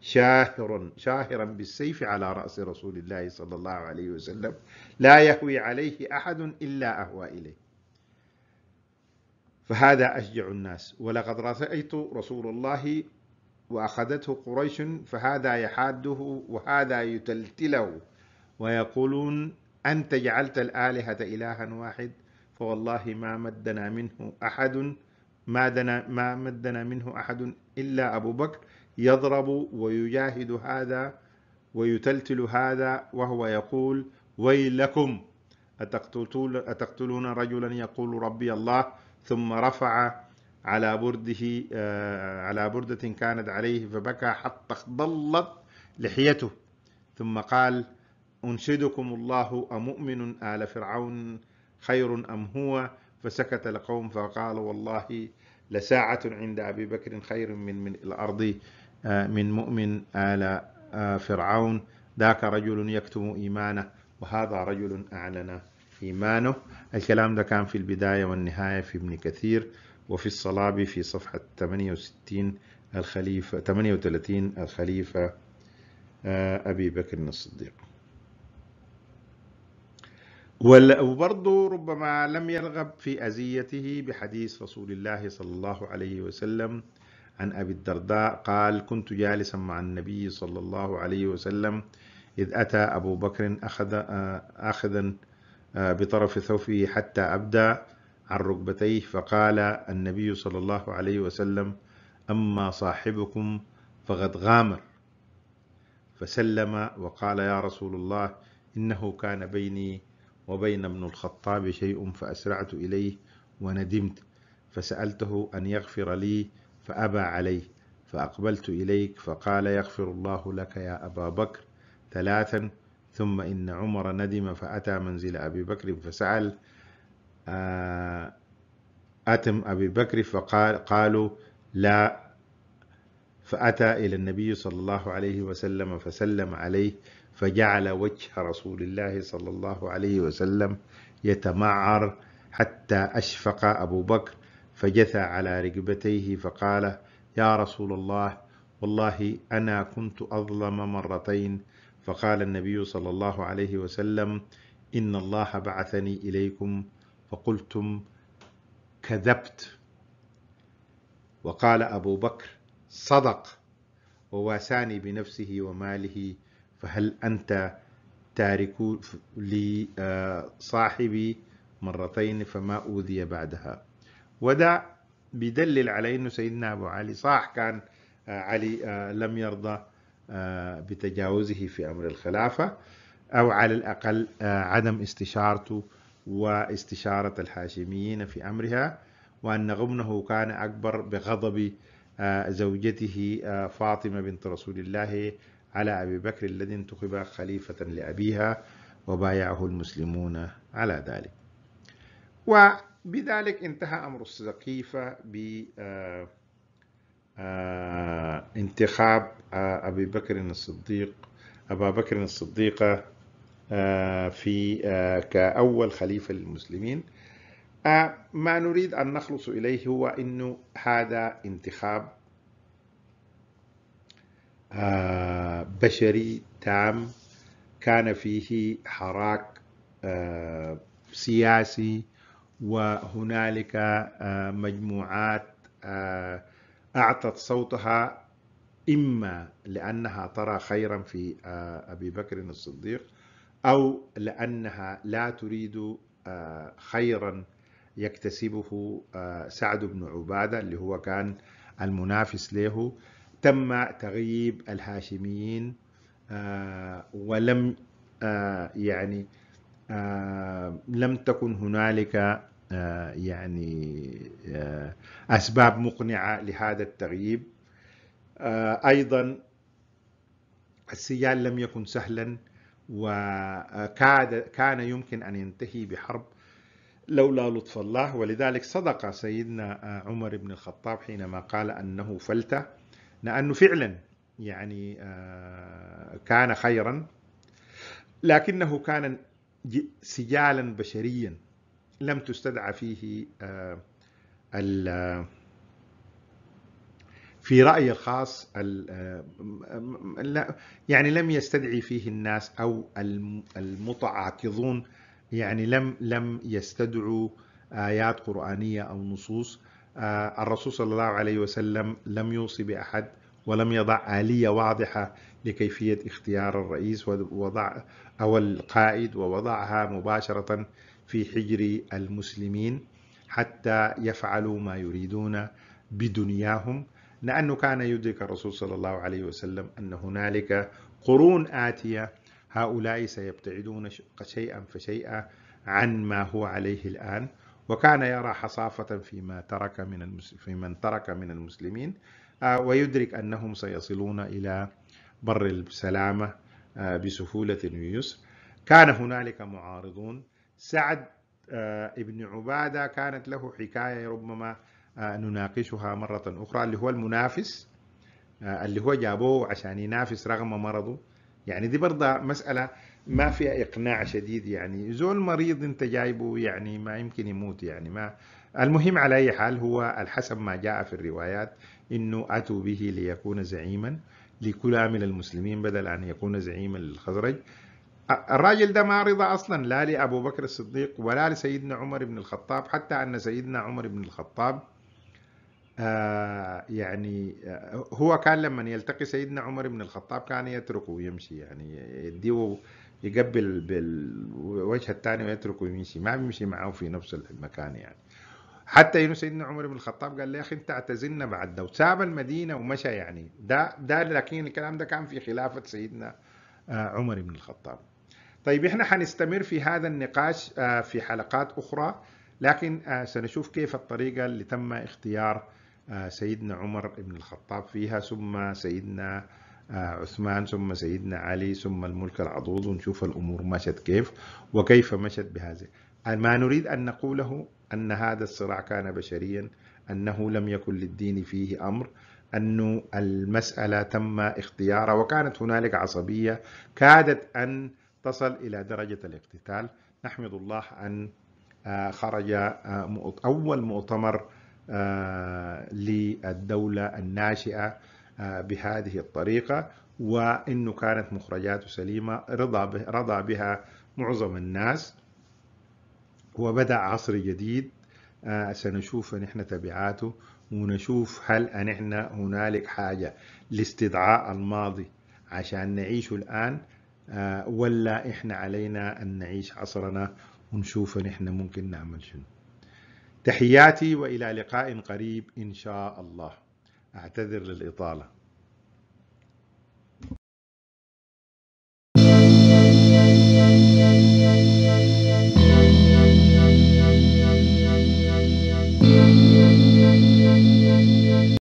شاهر شاهرا بالسيف على رأس رسول الله صلى الله عليه وسلم لا يهوي عليه أحد إلا أهوى إليه فهذا أشجع الناس ولقد رأيت رسول الله وأخذته قريش فهذا يحاده وهذا يتلتله ويقولون أنت جعلت الآلهة إلها واحد فوالله ما مدنا منه أحد ما, دنا ما مدنا منه أحد إلا أبو بكر يضرب ويجاهد هذا ويتلتل هذا وهو يقول ويلكم أتقتلون, أتقتلون رجلا يقول ربي الله ثم رفع على برده آه، على بردة كانت عليه فبكى حتى اخضلت لحيته ثم قال أنشدكم الله أمؤمن آل فرعون خير أم هو فسكت القوم فقال والله لساعة عند أبي بكر خير من من الأرض آه، من مؤمن آل آه، فرعون ذاك رجل يكتم إيمانه وهذا رجل أعلن إيمانه الكلام ده كان في البداية والنهاية في ابن كثير وفي الصلابي في صفحة 68 الخليفة 38 الخليفة آه، أبي بكر الصديق وبرضه ربما لم يرغب في أزيته بحديث رسول الله صلى الله عليه وسلم عن أبي الدرداء قال كنت جالسا مع النبي صلى الله عليه وسلم إذ أتى أبو بكر أخذ أخذا آه، بطرف ثوبه حتى أبدى عن ركبتيه فقال النبي صلى الله عليه وسلم أما صاحبكم فقد غامر فسلم وقال يا رسول الله إنه كان بيني وبين ابن الخطاب شيء فأسرعت إليه وندمت فسألته أن يغفر لي فأبى عليه فأقبلت إليك فقال يغفر الله لك يا أبا بكر ثلاثا ثم إن عمر ندم فأتى منزل أبي بكر فسأل آه، أتم أبي بكر فقال قالوا لا فأتى إلى النبي صلى الله عليه وسلم فسلم عليه فجعل وجه رسول الله صلى الله عليه وسلم يتمعر حتى أشفق أبو بكر فجثى على ركبتيه فقال يا رسول الله والله أنا كنت أظلم مرتين فقال النبي صلى الله عليه وسلم إن الله بعثني إليكم فقلتم كذبت وقال أبو بكر صدق وواساني بنفسه وماله فهل أنت تارك لي آه، صاحبي مرتين فما أوذي بعدها ودع بيدلل على انه سيدنا ابو علي صح كان آه، علي آه، لم يرضى آه، بتجاوزه في امر الخلافه او على الاقل عدم استشارته واستشاره الهاشميين في امرها وان غبنه كان اكبر بغضب زوجته فاطمه بنت رسول الله على ابي بكر الذي انتخب خليفه لابيها وبايعه المسلمون على ذلك. و بذلك انتهى أمر السقيفة ب آه، آه، انتخاب آه، أبي بكر الصديق أبا بكر الصديقة في كأول خليفة للمسلمين ما نريد أن نخلص إليه هو أنه هذا انتخاب بشري تام كان فيه حراك سياسي وهنالك آه، مجموعات آه، أعطت صوتها إما لأنها ترى خيرا في آه، أبي بكر الصديق أو لأنها لا تريد خيرا يكتسبه سعد بن عبادة اللي هو كان المنافس له تم تغييب الهاشميين ولم يعني آه، لم تكن هنالك آه، يعني آه، أسباب مقنعة لهذا التغييب أيضا السجال لم يكن سهلا وكاد كان يمكن أن ينتهي بحرب لولا لطف الله ولذلك صدق سيدنا عمر بن الخطاب حينما قال أنه فلتة لأنه فعلا يعني كان خيرا لكنه كان سجالا بشريا لم تستدعى فيه آه، آه، في رأيي الخاص آه، يعني لم يستدعي فيه الناس أو المتعاقضون يعني لم لم يستدعوا آيات قرآنية أو نصوص الرسول صلى الله عليه وسلم لم يوصي بأحد ولم يضع آلية واضحة لكيفية اختيار الرئيس ووضع أو القائد ووضعها مباشرة في حجر المسلمين حتى يفعلوا ما يريدون بدنياهم لأنه كان يدرك الرسول صلى الله عليه وسلم أن هنالك قرون آتية هؤلاء سيبتعدون شيئا فشيئا عن ما هو عليه الآن وكان يرى حصافة فيما ترك من في من ترك من المسلمين آه، ويدرك أنهم سيصلون إلى بر السلامة آه، بسهولة ويسر كان هنالك معارضون سعد آه، ابن عبادة كانت له حكاية ربما نناقشها مرة أخرى اللي هو المنافس اللي هو جابوه عشان ينافس رغم مرضه يعني دي برضه مسألة ما فيها إقناع شديد يعني زول مريض أنت جايبه يعني ما يمكن يموت يعني ما المهم على أي حال هو الحسب ما جاء في الروايات إنه أتوا به ليكون زعيما لكل من المسلمين بدل أن يكون زعيما للخزرج الراجل ده ما رضى أصلا لا لأبو بكر الصديق ولا لسيدنا عمر بن الخطاب حتى أن سيدنا عمر بن الخطاب آه يعني آه، هو كان لما يلتقي سيدنا عمر بن الخطاب كان يتركه ويمشي يعني يديه يقبل بالوجه الثاني ويتركه ويمشي ما بيمشي معه في نفس المكان يعني حتى انه سيدنا عمر بن الخطاب قال له يا اخي انت اعتزلنا بعد وساب المدينه ومشى يعني ده ده لكن الكلام ده كان في خلافه سيدنا آه، عمر بن الخطاب. طيب احنا حنستمر في هذا النقاش آه، في حلقات اخرى لكن آه، سنشوف كيف الطريقه اللي تم اختيار سيدنا عمر بن الخطاب فيها ثم سيدنا عثمان ثم سيدنا علي ثم الملك العضوض ونشوف الامور مشت كيف وكيف مشت بهذه ما نريد ان نقوله أن هذا الصراع كان بشريا أنه لم يكن للدين فيه أمر أن المسألة تم اختيارها وكانت هنالك عصبية كادت أن تصل إلى درجة الاقتتال نحمد الله أن آه، خرج آه، أول مؤتمر آه، للدولة الناشئة بهذه الطريقة وأنه كانت مخرجاته سليمة رضى بها معظم الناس هو بدأ عصر جديد آه، سنشوف نحن تبعاته ونشوف هل نحن هنالك حاجة لاستدعاء الماضي عشان نعيشه الآن آه، ولا إحنا علينا أن نعيش عصرنا ونشوف نحن ممكن نعمل شنو تحياتي وإلى لقاء قريب إن شاء الله أعتذر للإطالة